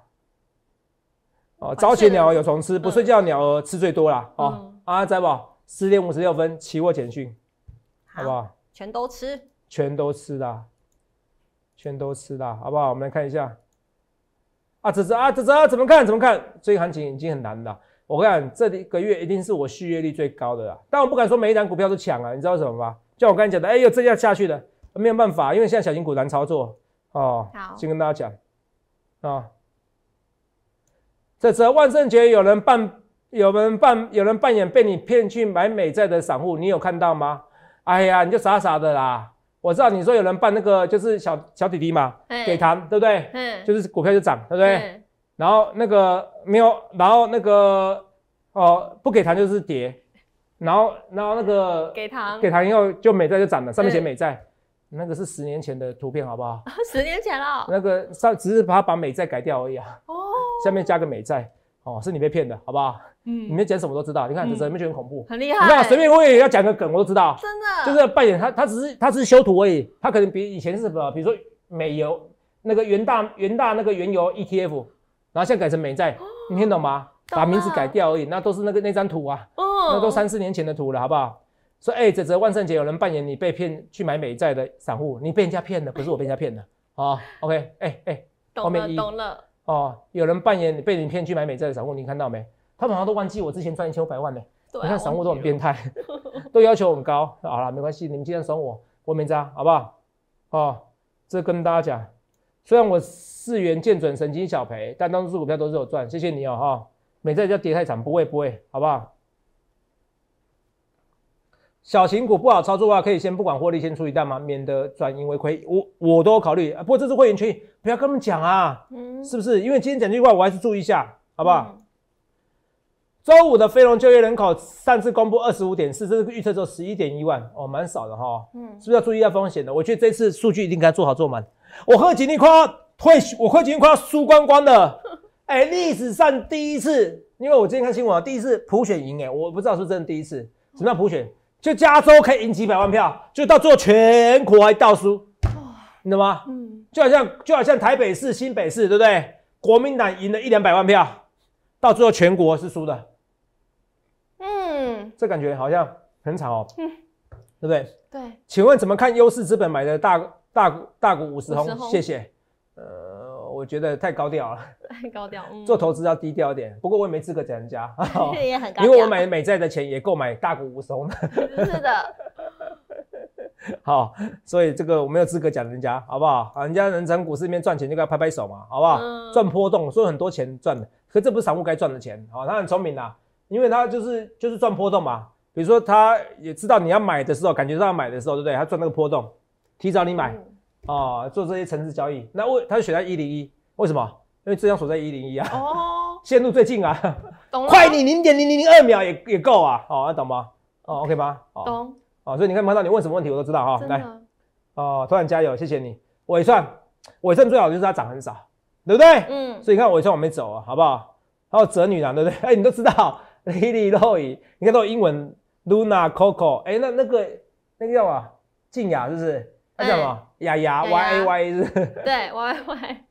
哦，早起鸟有虫吃，不睡觉鸟吃最多啦。哦，阿仔不，十点五十六分，期货简讯，好不好？全都吃，全都吃的，全都吃的，好不好？我们来看一下，啊，这是啊，这是啊，怎么看？怎么看？这一行情已经很难了。我看这一个月一定是我续约率最高的了，但我不敢说每一单股票都抢啊。你知道什么吗？就我刚才讲的，哎呦，这要下去的，没有办法，因为现在小型股难操作。哦，好，先跟大家讲，啊。这次万圣节有人扮，有人扮，有人扮演被你骗去买美债的散户，你有看到吗？哎呀，你就傻傻的啦！我知道你说有人扮那个就是小小弟弟嘛，给糖，对不对？嗯，就是股票就涨，对不对？然后那个没有，然后那个哦，不给糖就是跌，然后然后那个给糖，给糖以后就美债就涨了，上面写美债。那个是十年前的图片，好不好？十年前了。那个上只是把它把美债改掉而已啊。哦。下面加个美债，哦，是你被骗的，好不好？嗯。你们讲什么都知道，你看这这觉得很恐怖，很厉害。你看随便我也要讲个梗，我都知道。真的。就是扮演他，他只是他只是修图而已，他可能比以前是什么，比如说美油那个元大元大那个原油 ETF，然后现在改成美债，你听懂吗？把名字改掉而已，那都是那个那张图啊。哦。那都三四年前的图了，好不好？说哎，泽泽，万圣节有人扮演你被骗去买美债的散户，你被人家骗了，不是我被人家骗了，哦，OK，哎哎，懂了懂了，哦，有人扮演你被你骗去买美债的散户，你看到没？他好像都忘记我之前赚一千五百万呢。对，你看散户都很变态，都要求很高。好了，没关系，你们今天损我，我没渣，好不好？哦，这跟大家讲，虽然我四元见准神经小赔，但当初股票都是有赚，谢谢你哦哈。美债要跌太惨，不会不会，好不好？小型股不好操作的话，可以先不管获利，先出一单嘛，免得转盈为亏。我我都考虑，不过这次会员群，不要跟他们讲啊。嗯，是不是？因为今天讲句话，我还是注意一下，好不好？周五的非农就业人口上次公布二十五点四，这是预测有十一点一万，哦，蛮少的哈。嗯，是不是要注意一下风险的？我觉得这次数据一定该做好做满。我亏几快要退，我亏几快要输光光的。哎，历史上第一次，因为我今天看新闻，第一次普选赢哎，我不知道是不是真的第一次。什么叫普选？就加州可以赢几百万票，就到最后全国还倒输，懂吗？嗯，就好像就好像台北市、新北市，对不对？国民党赢了一两百万票，到最后全国是输的。嗯，这感觉好像很惨哦。嗯，对不对？对。请问怎么看优势资本买的大大股大股五十红？谢谢。呃。我觉得太高调了，太高调。做投资要低调一点，不过我也没资格讲人家，因为我买美债的钱也够买大股无松。是的。好，所以这个我没有资格讲人家，好不好？人家人从股市里面赚钱，就该拍拍手嘛，好不好？赚波动，以很多钱赚的，可这不是散户该赚的钱，好，他很聪明的，因为他就是就是赚波动嘛。比如说，他也知道你要买的时候，感觉上要买的时候，对不对？他赚那个波动，提早你买。啊，做这些城市交易，那为他就选在一零一，为什么？因为浙江所在一零一啊，哦，线 路最近啊，懂？快你零点零零零二秒也也够啊，哦，那、懂吗？哦，OK 吗？懂，哦，所以你看，潘到你问什么问题我都知道哈，来，哦，突然加油，谢谢你，尾算，尾算最好就是它涨很少，对不对？嗯，所以你看尾算往没走啊，好不好？还有哲女郎，对不对？哎，你都知道，l l 里 l y 你看都英文，Luna Coco，哎，那那个那个叫啊，静雅是不是？他讲什么？丫丫，Y A Y 是？对，Y Y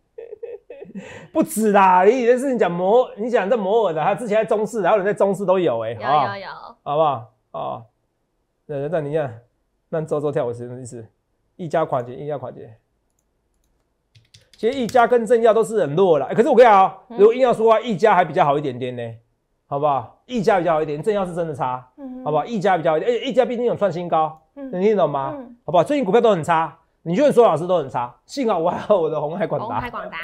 不止啦，你以前是你讲摩，你讲这摩尔的，他之前在中视，然后人在中视都有，哎，有有有，好不好？哦，那那你看，那周周跳舞是什么意思？一家快捷，一家快捷。其实一家跟正要都是很弱了，哎，可是我跟你讲，如果硬要说话，一家还比较好一点点呢，好不好？一家比较好一点，正要是真的差，好不好？一家比较好一点，而且一家毕竟有创新高。能听懂吗？好不好？最近股票都很差，你就说老师都很差。幸好我还有我的红海广达，红海广达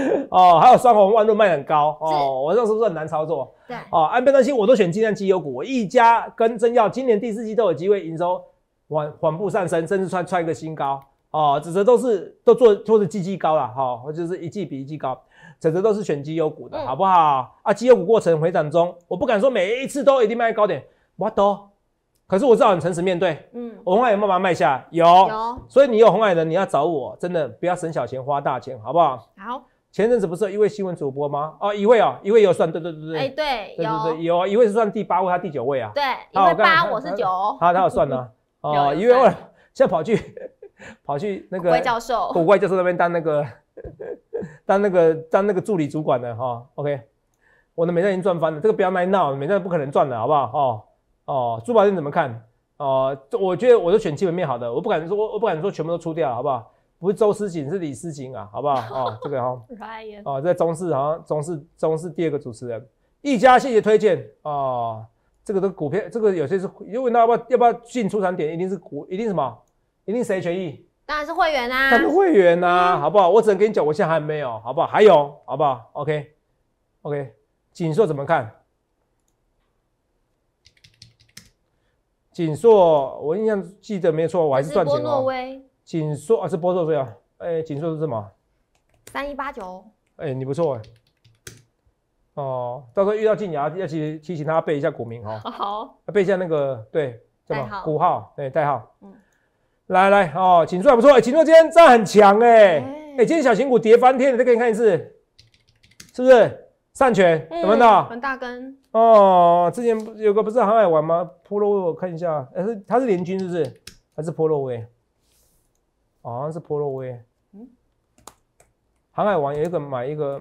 哦，还有双红万润卖很高哦，晚上是不是很难操作？对哦，安倍担心，我都选尽量绩优股，我一家跟真耀今年第四季都有机会营收缓缓步上升，甚至创创一个新高哦。指之都是都做都是季季高了哈，或者是一季比一季高，指之都是选绩优股的好不好？啊，绩优股过程回涨中，我不敢说每一次都一定卖高点，我都。可是我知道很诚实面对，嗯，红海有有把它卖下有，有，所以你有红海的，你要找我，真的不要省小钱花大钱，好不好？好。前阵子不是有一位新闻主播吗？哦，一位哦，一位有算，对对对对对，哎，对，有有有，一位是算第八位还是第九位啊？对，一位八，我是九，他他有算呢，哦，一位二，现在跑去 跑去那个怪教授，古怪教授那边当那个当那个当那个助理主管的哈，OK，我的美债已经赚翻了，这个不要卖闹，美债不可能赚的，好不好？哦。哦，珠宝店怎么看？哦，我觉得我都选基本面好的，我不敢说，我不敢说全部都出掉，好不好？不是周思锦，是李思锦啊，好不好？哦，这个哈，哦，在中视好像中视中视第二个主持人，一家谢谢推荐哦，这个的股票，这个有些是，因为那不要不要进出场点一定是股，一定什么？一定谁权益？当然是会员啊，都是会员啊，好不好？我只能跟你讲，我现在还没有，好不好？还有，好不好？OK，OK，锦硕怎么看？锦硕，我印象记得没错，我还是赚钱了。锦硕啊，是波硕对啊，哎，锦硕是什么？三一八九。哎，你不错哎。哦，到时候遇到静雅，要提提醒他背一下股名哈。好。背一下那个对什么股号？对，代号。嗯。来来哦，锦硕还不错，哎，锦硕今天站很强哎，哎，今天小型股跌翻天了，再给你看一次，是不是？上权怎么的？很大根。哦，之前有个不是航海王吗 p l o v 我看一下，哎，是他是联军是不是？还是 p l o v 好像是 p l o w e 嗯，航海王有一个买一个，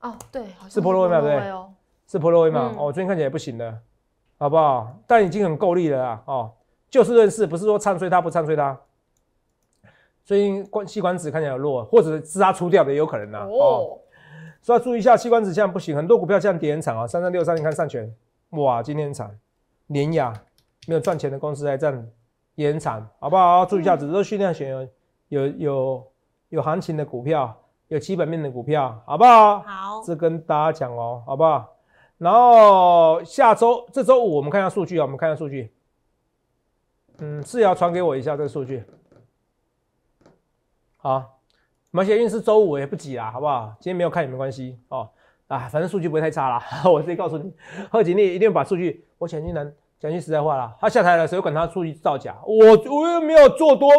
哦，对，是 p l o w e 嘛，不对，是 p l o v e 嘛。哦，最近看起来不行了，好不好？但已经很够力了啦。哦，就事论事，不是说唱衰他不唱衰他。最近关西光子看起来弱，或者是他出掉的也有可能呐。哦。所要注意一下，器官纸现在不行，很多股票这样跌惨啊！三三六三，你看上权，哇，今天惨，碾压，没有赚钱的公司还这样，跌惨，好不好？注意一下，只是训练选有有有有行情的股票，有基本面的股票，好不好？好，这跟大家讲哦，好不好？然后下周这周五我们看一下数据啊，我们看一下数据。嗯，是要传给我一下这个数据，好。马们幸运是周五也不挤啦，好不好？今天没有看也没关系哦。啊，反正数据不会太差啦，我直接告诉你，贺锦丽一定把数据。我讲句能讲句实在话啦，他下台了，谁管他数据造假？我我又没有做多，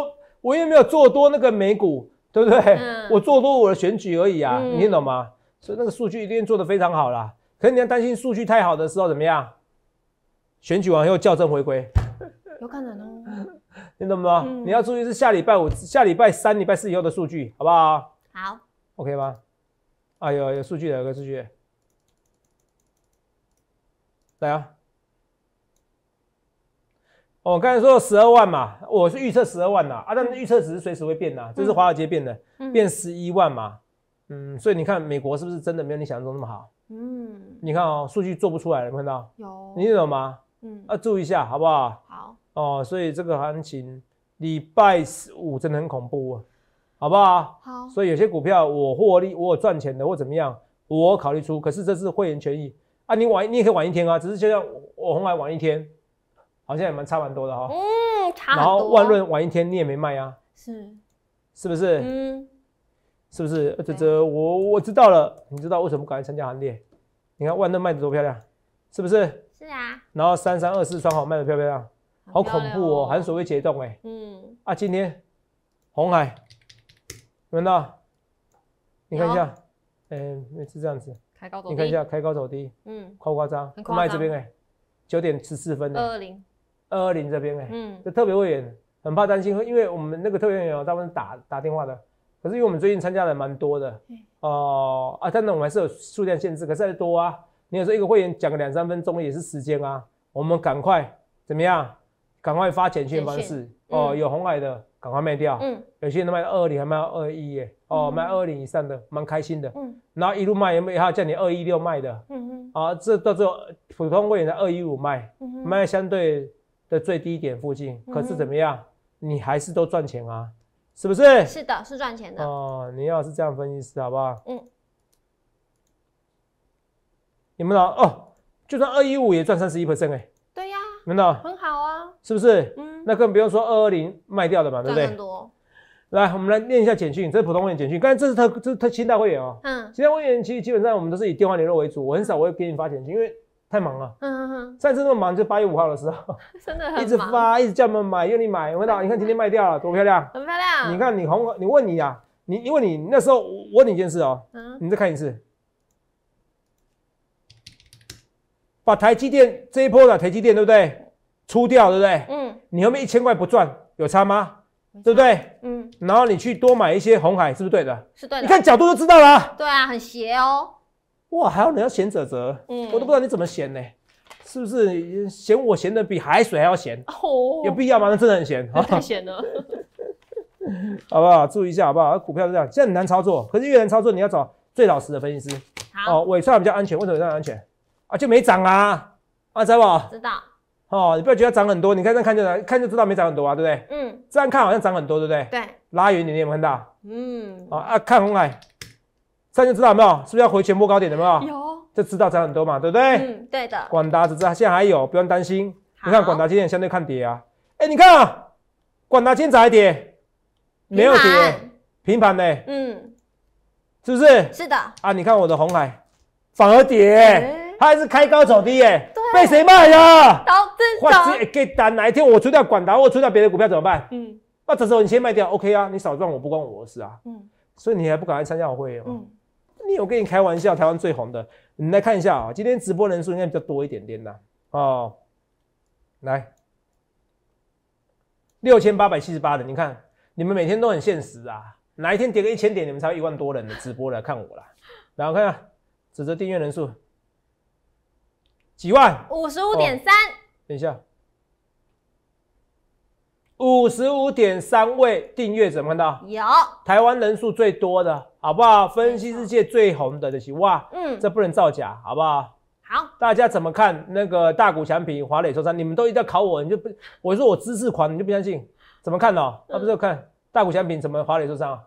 我又没有做多那个美股，对不对？嗯。我做多我的选举而已啊，你听懂吗？所以那个数据一定做得非常好啦。可是你要担心数据太好的时候怎么样？选举完又校正回归，有可能哦。听懂吗？你要注意是下礼拜五、下礼拜三、礼拜四以后的数据，好不好？好，OK 吗？啊，有有数据的，有数据。来啊！我刚才说十二万嘛，我是预测十二万呐，啊，但是预测只是随时会变的，这是华尔街变的，变十一万嘛。嗯，所以你看美国是不是真的没有你想象中那么好？嗯，你看哦，数据做不出来，有有没看到？有，你懂吗？嗯，要注意一下，好不好？好。哦，所以这个行情礼拜五真的很恐怖啊，好不好？好。所以有些股票我获利，我赚钱的，或怎么样，我考虑出。可是这是会员权益啊，你晚你也可以晚一天啊，只是就像我红海晚一天，好像也蛮差蛮多的哈。嗯，差。然后万润晚一天你也没卖啊？是，是不是？嗯，是不是？这这我我知道了，你知道为什么赶去参加行列？你看万润卖的多漂亮，是不是？是啊。然后三三二四穿好卖的漂不漂亮？好恐怖哦，海所谓解冻哎！嗯啊，今天红海，你到？你看一下，嗯，那是这样子，开高走低，你看一下，开高走低，嗯，夸不夸张？很卖这边哎，九点十四分的，二二零，二二零这边哎，嗯，这特别会员很怕担心，因为我们那个特别会员大部分打打电话的，可是因为我们最近参加的蛮多的，嗯哦啊，但是我们还是有数量限制，可是再多啊，你有时候一个会员讲个两三分钟也是时间啊，我们赶快怎么样？赶快发简讯方式哦！有红海的赶快卖掉。嗯，有些人卖二二零，还卖二一耶哦，卖二二零以上的蛮开心的。嗯，然后一路卖有没有？他叫你二一六卖的。嗯哼。啊，这最后普通会员的二一五卖，卖相对的最低点附近。可是怎么样，你还是都赚钱啊？是不是？是的，是赚钱的。哦，你要是这样分析，好不好？嗯。你们老哦，就算二一五也赚三十一 percent 哎。对呀。你们老。是不是？嗯，那更不用说二二零卖掉的嘛，对不对？来，我们来念一下简讯，这是普通会员简讯。刚刚这是特，这是特新大会员哦。嗯，新大会员其实基本上我们都是以电话联络为主，我很少会给你发简讯，因为太忙了。嗯嗯嗯。上次那么忙，就八月五号的时候，真的，一直发，一直叫你们买，用你买。我问到，你看今天卖掉了，多漂亮？很漂亮。你看你红，你问你呀，你你问你，那时候我问你一件事哦。嗯。你再看一次，把台积电这一波的台积电，对不对？出掉，对不对？嗯。你后面一千块不赚，有差吗？对不对？嗯。然后你去多买一些红海，是不是对的？是的。你看角度就知道了。对啊，很斜哦。哇，还有你要咸泽泽，嗯，我都不知道你怎么咸呢，是不是？嫌我咸的比海水还要咸哦，有必要吗？那真的很咸，太咸了，好不好？注意一下好不好？股票是这样，现在很难操作，可是越难操作，你要找最老实的分析师。好。哦，尾算比较安全，为什么比较安全？啊，就没涨啊。啊，知道吗？知道。哦，你不要觉得涨很多，你看这样看就了，看就知道没涨很多啊，对不对？嗯，这样看好像涨很多，对不对？对，拉远一点有有看到？嗯，啊啊，看红海，这样就知道没有，是不是要回全部高点有没有？有，就知道涨很多嘛，对不对？嗯，对的。广达现在还有，不用担心。你看广达今天相对看跌啊，哎，你看啊，广达今天咋跌？没有跌，平盘呢？嗯，是不是？是的。啊，你看我的红海反而跌。他还是开高走低耶，被谁卖了？换只 A 股单，哪一天我出掉管达，或出掉别的股票怎么办？嗯，那这时候你先卖掉，OK 啊？你少赚，我不关我的事啊。嗯，所以你还不敢快参加会员吗？嗯，你有跟你开玩笑，台湾最红的，你来看一下啊，今天直播人数应该比较多一点点的哦。来，六千八百七十八人，你看，你们每天都很现实啊。哪一天跌个一千点，你们才一万多人的直播来看我啦。然后看看，指着订阅人数。几万？五十五点三。等一下，五十五点三位订阅怎么看到？有台湾人数最多的，好不好？分析世界最红的这些，哇，嗯，这不能造假，好不好？好，大家怎么看那个大股强平，华磊受伤？你们都一定要考我，你就不，我说我知识狂，你就不相信？怎么看的？他不是看大股强平怎么华磊受伤？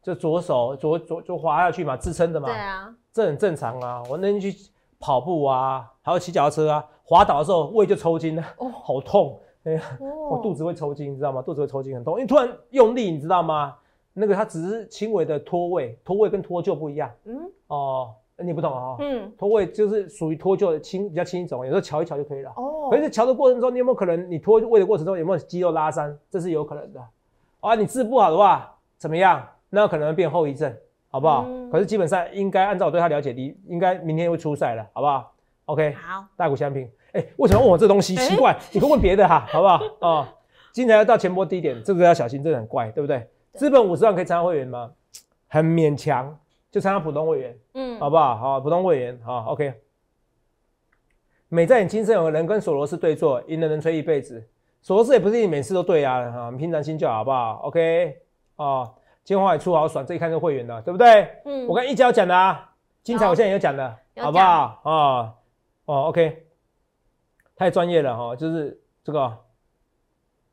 就左手左左左滑下去嘛，支撑的嘛，对啊，这很正常啊，我那天去跑步啊。还有骑脚踏车啊，滑倒的时候胃就抽筋了，哦，好痛，哎，我肚子会抽筋，你知道吗？肚子会抽筋很痛，因为突然用力，你知道吗？那个它只是轻微的脱位，脱位跟脱臼不一样，嗯，哦，你不懂啊，嗯，脱位就是属于脱臼的轻比较轻一种，有时候瞧一瞧就可以了，哦，可是瞧的过程中，你有没有可能你脱位的过程中有没有肌肉拉伤？这是有可能的，啊，你治不好的话怎么样？那可能变后遗症，好不好？可是基本上应该按照我对他了解的，应该明天会出赛了，好不好？OK，好，大股相拼，哎，为什么问我这东西？奇怪，你可以问别的哈，好不好？哦，今天要到前波低点，这个要小心？这个很怪，对不对？资本五十万可以参加会员吗？很勉强，就参加普通会员，嗯，好不好？好，普通会员，好，OK。美在你今生有个人跟索罗斯对坐，赢的人吹一辈子，索罗斯也不是你每次都对啊，哈，平常心就好好不好？OK，哦，金华也出好爽，这一看就会员的，对不对？嗯，我跟一娇讲的啊，精彩，我现在有讲的，好不好？啊。哦，OK，太专业了哈，就是这个，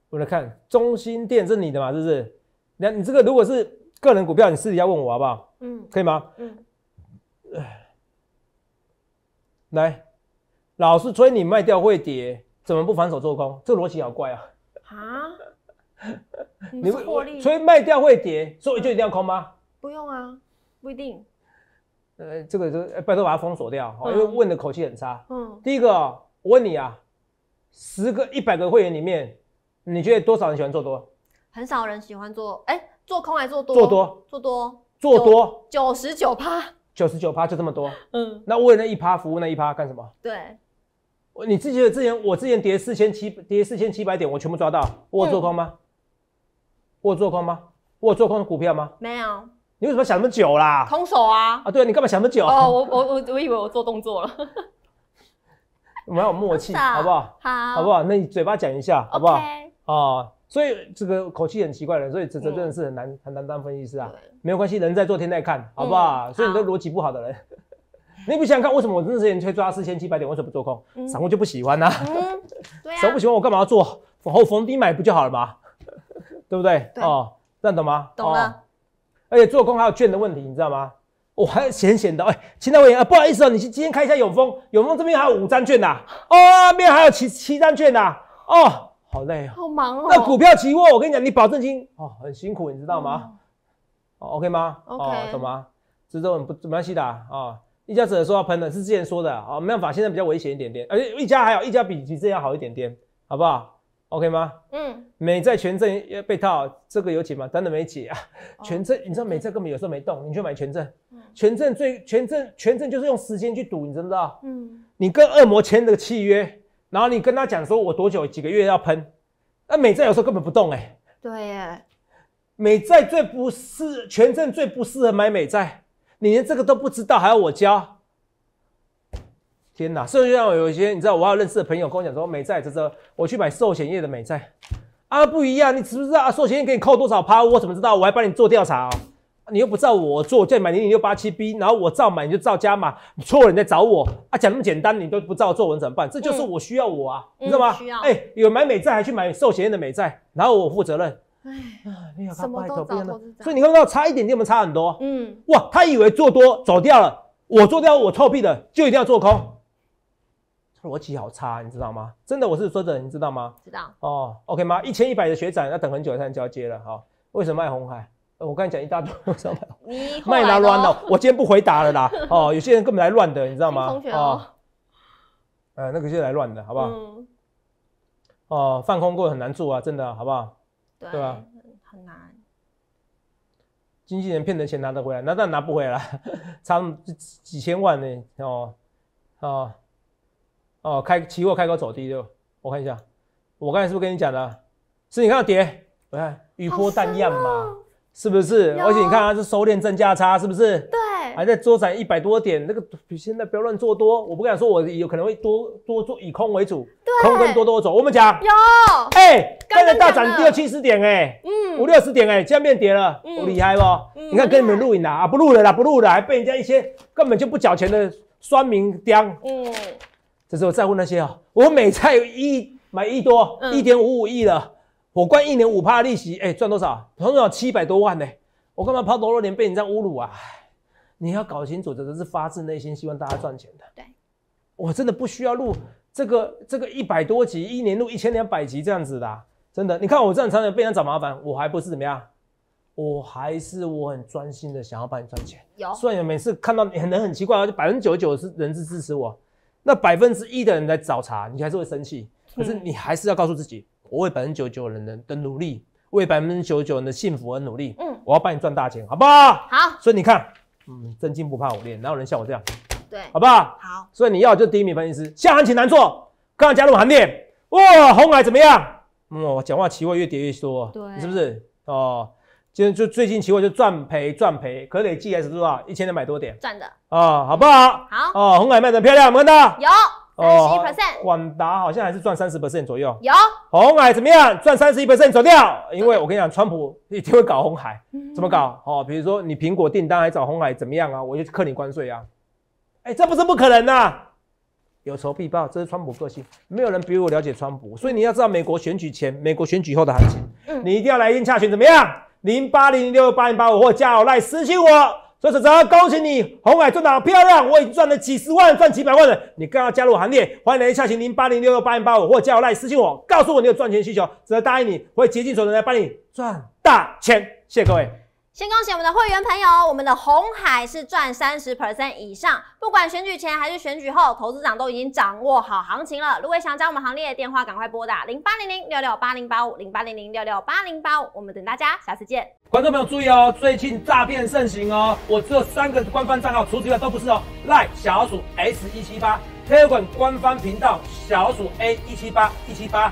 我来看，中心店是你的嘛，是不是？那你这个如果是个人股票，你私底下问我好不好？嗯，可以吗？嗯，来，老是催你卖掉会跌，怎么不反手做空？这逻辑好怪啊！啊，你错催卖掉会跌，所以就一定要空吗？不用啊，不一定。呃，这个这，拜托把它封锁掉啊，因为问的口气很差。嗯，第一个我问你啊，十个、一百个会员里面，你觉得多少人喜欢做多？很少人喜欢做，哎，做空还做多？做多，做多，做多，九十九趴，九十九趴就这么多。嗯，那为那一趴服务那一趴干什么？对，你自己的之前，我之前跌四千七，跌四千七百点，我全部抓到，我有做空吗？我有做空吗？我有做空股票吗？没有。你为什么想那么久啦？空手啊！啊，对啊，你干嘛想那么久？哦，我我我我以为我做动作了。我们要有默契，好不好？好，好不好？那你嘴巴讲一下，好不好？哦，所以这个口气很奇怪的，所以这真的是很难很难当分析师啊。没有关系，人在做天在看，好不好？所以你的逻辑不好的人，你不想看为什么？我这段时间推抓四千七百点，为什么不做空？散户就不喜欢呐。对呀。散户不喜欢我干嘛要做？后逢低买不就好了吗？对不对？哦，这样懂吗？懂了。而且做空还有券的问题，你知道吗？我还险险的。哎，秦大伟啊，不好意思哦，你去今天看一下永丰，永丰这边还有五张券呐、啊，那边还有七七张券的，哦，好累，哦、好忙哦。那股票期货，我跟你讲，你保证金哦，很辛苦，你知道吗？OK 哦吗？OK，懂吗？这都很不没关系的啊。一家只能说要喷的，是之前说的啊，没办法，现在比较危险一点点。而且一家还有一家比比这要好一点点，好不好？OK 吗？嗯，美债权证被套，这个有解吗？真的没解啊！权证，你知道美债根本有时候没动，你去买权证，权证最权证权证就是用时间去赌，你知不知道？嗯，你跟恶魔签的契约，然后你跟他讲说，我多久几个月要喷，那美债有时候根本不动哎。对耶，美债最不适，权证最不适合买美债，你连这个都不知道，还要我教？天呐，甚至像有一些你知道，我有认识的朋友跟我讲说美债，这这，我去买寿险业的美债，啊不一样，你知不知道啊？寿险业给你扣多少趴？我怎么知道？我还帮你做调查，哦！你又不照我做，叫你买零零六八七 B，然后我照买你就照加码，你错了你再找我啊！讲那么简单，你都不照做，我怎么办？这就是我需要我啊，知道吗？需要，哎，有买美债还去买寿险业的美债，然后我负责任。哎，你有什么都找我，所以你看到差一点，你们差很多，嗯，哇，他以为做多走掉了，我做掉我臭屁的，就一定要做空。逻辑好差，你知道吗？真的，我是说着，你知道吗？知道哦，OK 吗？一千一百的学长要等很久才能交接了，好，为什么卖红海？我跟你讲一大堆，你卖哪乱了？我今天不回答了啦。哦，有些人根本来乱的，你知道吗？同学哦，那个就来乱的，好不好？哦，放空过很难做啊，真的，好不好？对啊，很难。经纪人骗的钱拿得回来？那但然拿不回来 差几几千万呢，哦，哦。哦，开期货开口走低就，我看一下，我刚才是不是跟你讲了？是你看到跌，我看雨波荡漾嘛，是不是？而且你看它是收敛正价差，是不是？对。还在做涨一百多点，那个现在不要乱做多，我不敢说，我有可能会多多做以空为主，空跟多多走。我们讲有，哎，刚才大涨六七十点哎，嗯，五六十点哎，现在变跌了，我厉害不？你看跟你们录影啦，啊，不录了啦，不录了，还被人家一些根本就不缴钱的酸民刁，嗯。只是我在乎那些啊！我每菜一买一多一点五五亿了，我关一年五趴利息，哎，赚多少？多少七百多万呢？我干嘛跑多少年被你这样侮辱啊？你要搞清楚，这都是发自内心希望大家赚钱的。对，我真的不需要录这个这个一百多集，一年录一千两百集这样子的，真的。你看我这样常常被人找麻烦，我还不是怎么样？我还是我很专心的想要帮你赚钱。有，虽然每次看到你很人很奇怪百分之九十九是人是支持我。那百分之一的人来找茬，你还是会生气。可是你还是要告诉自己，我为百分之九十九人的努力，为百分之九十九人的幸福而努力。嗯，我要帮你赚大钱，好不好？好。所以你看，嗯，真金不怕火炼，哪有人像我这样？对，好不好？好。所以你要就第一名分析师，下行情难做，刚加入行列，哇，红海怎么样？嗯，我讲话奇怪，越叠越多，对，是不是？哦。就就最近期货就赚赔赚赔，可得 GS 是吧？一千两百多点赚的啊，好不好？好哦，红海卖得漂亮，没看到？有三十一 percent。广达好像还是赚三十 percent 左右。有红海怎么样？赚三十一 percent 走掉，因为我跟你讲，川普一定会搞红海，怎么搞？哦，比如说你苹果订单还找红海怎么样啊？我就克你关税啊！哎，这不是不可能呐，有仇必报，这是川普个性。没有人比我了解川普，所以你要知道美国选举前、美国选举后的行情，你一定要来应洽询怎么样？零八零零六八零八五，或加我赖私信我，所以泽恭喜你红海赚到漂亮，我已经赚了几十万，赚几百万了，你更要加入行列，欢迎来下行零八零六六八零八五，或加我赖私信我，告诉我你的赚钱需求，泽答应你会竭尽所能来帮你赚大钱，谢谢各位。先恭喜我们的会员朋友，我们的红海是赚三十 percent 以上，不管选举前还是选举后，投资长都已经掌握好行情了。如果想加我们行列，电话赶快拨打零八零零六六八零八五零八零零六六八零八五，我们等大家，下次见。观众朋友注意哦，最近诈骗盛行哦，我只有三个官方账号，除此之外都不是哦。赖小鼠 s 一七八推广官方频道小鼠 a 一七八一七八。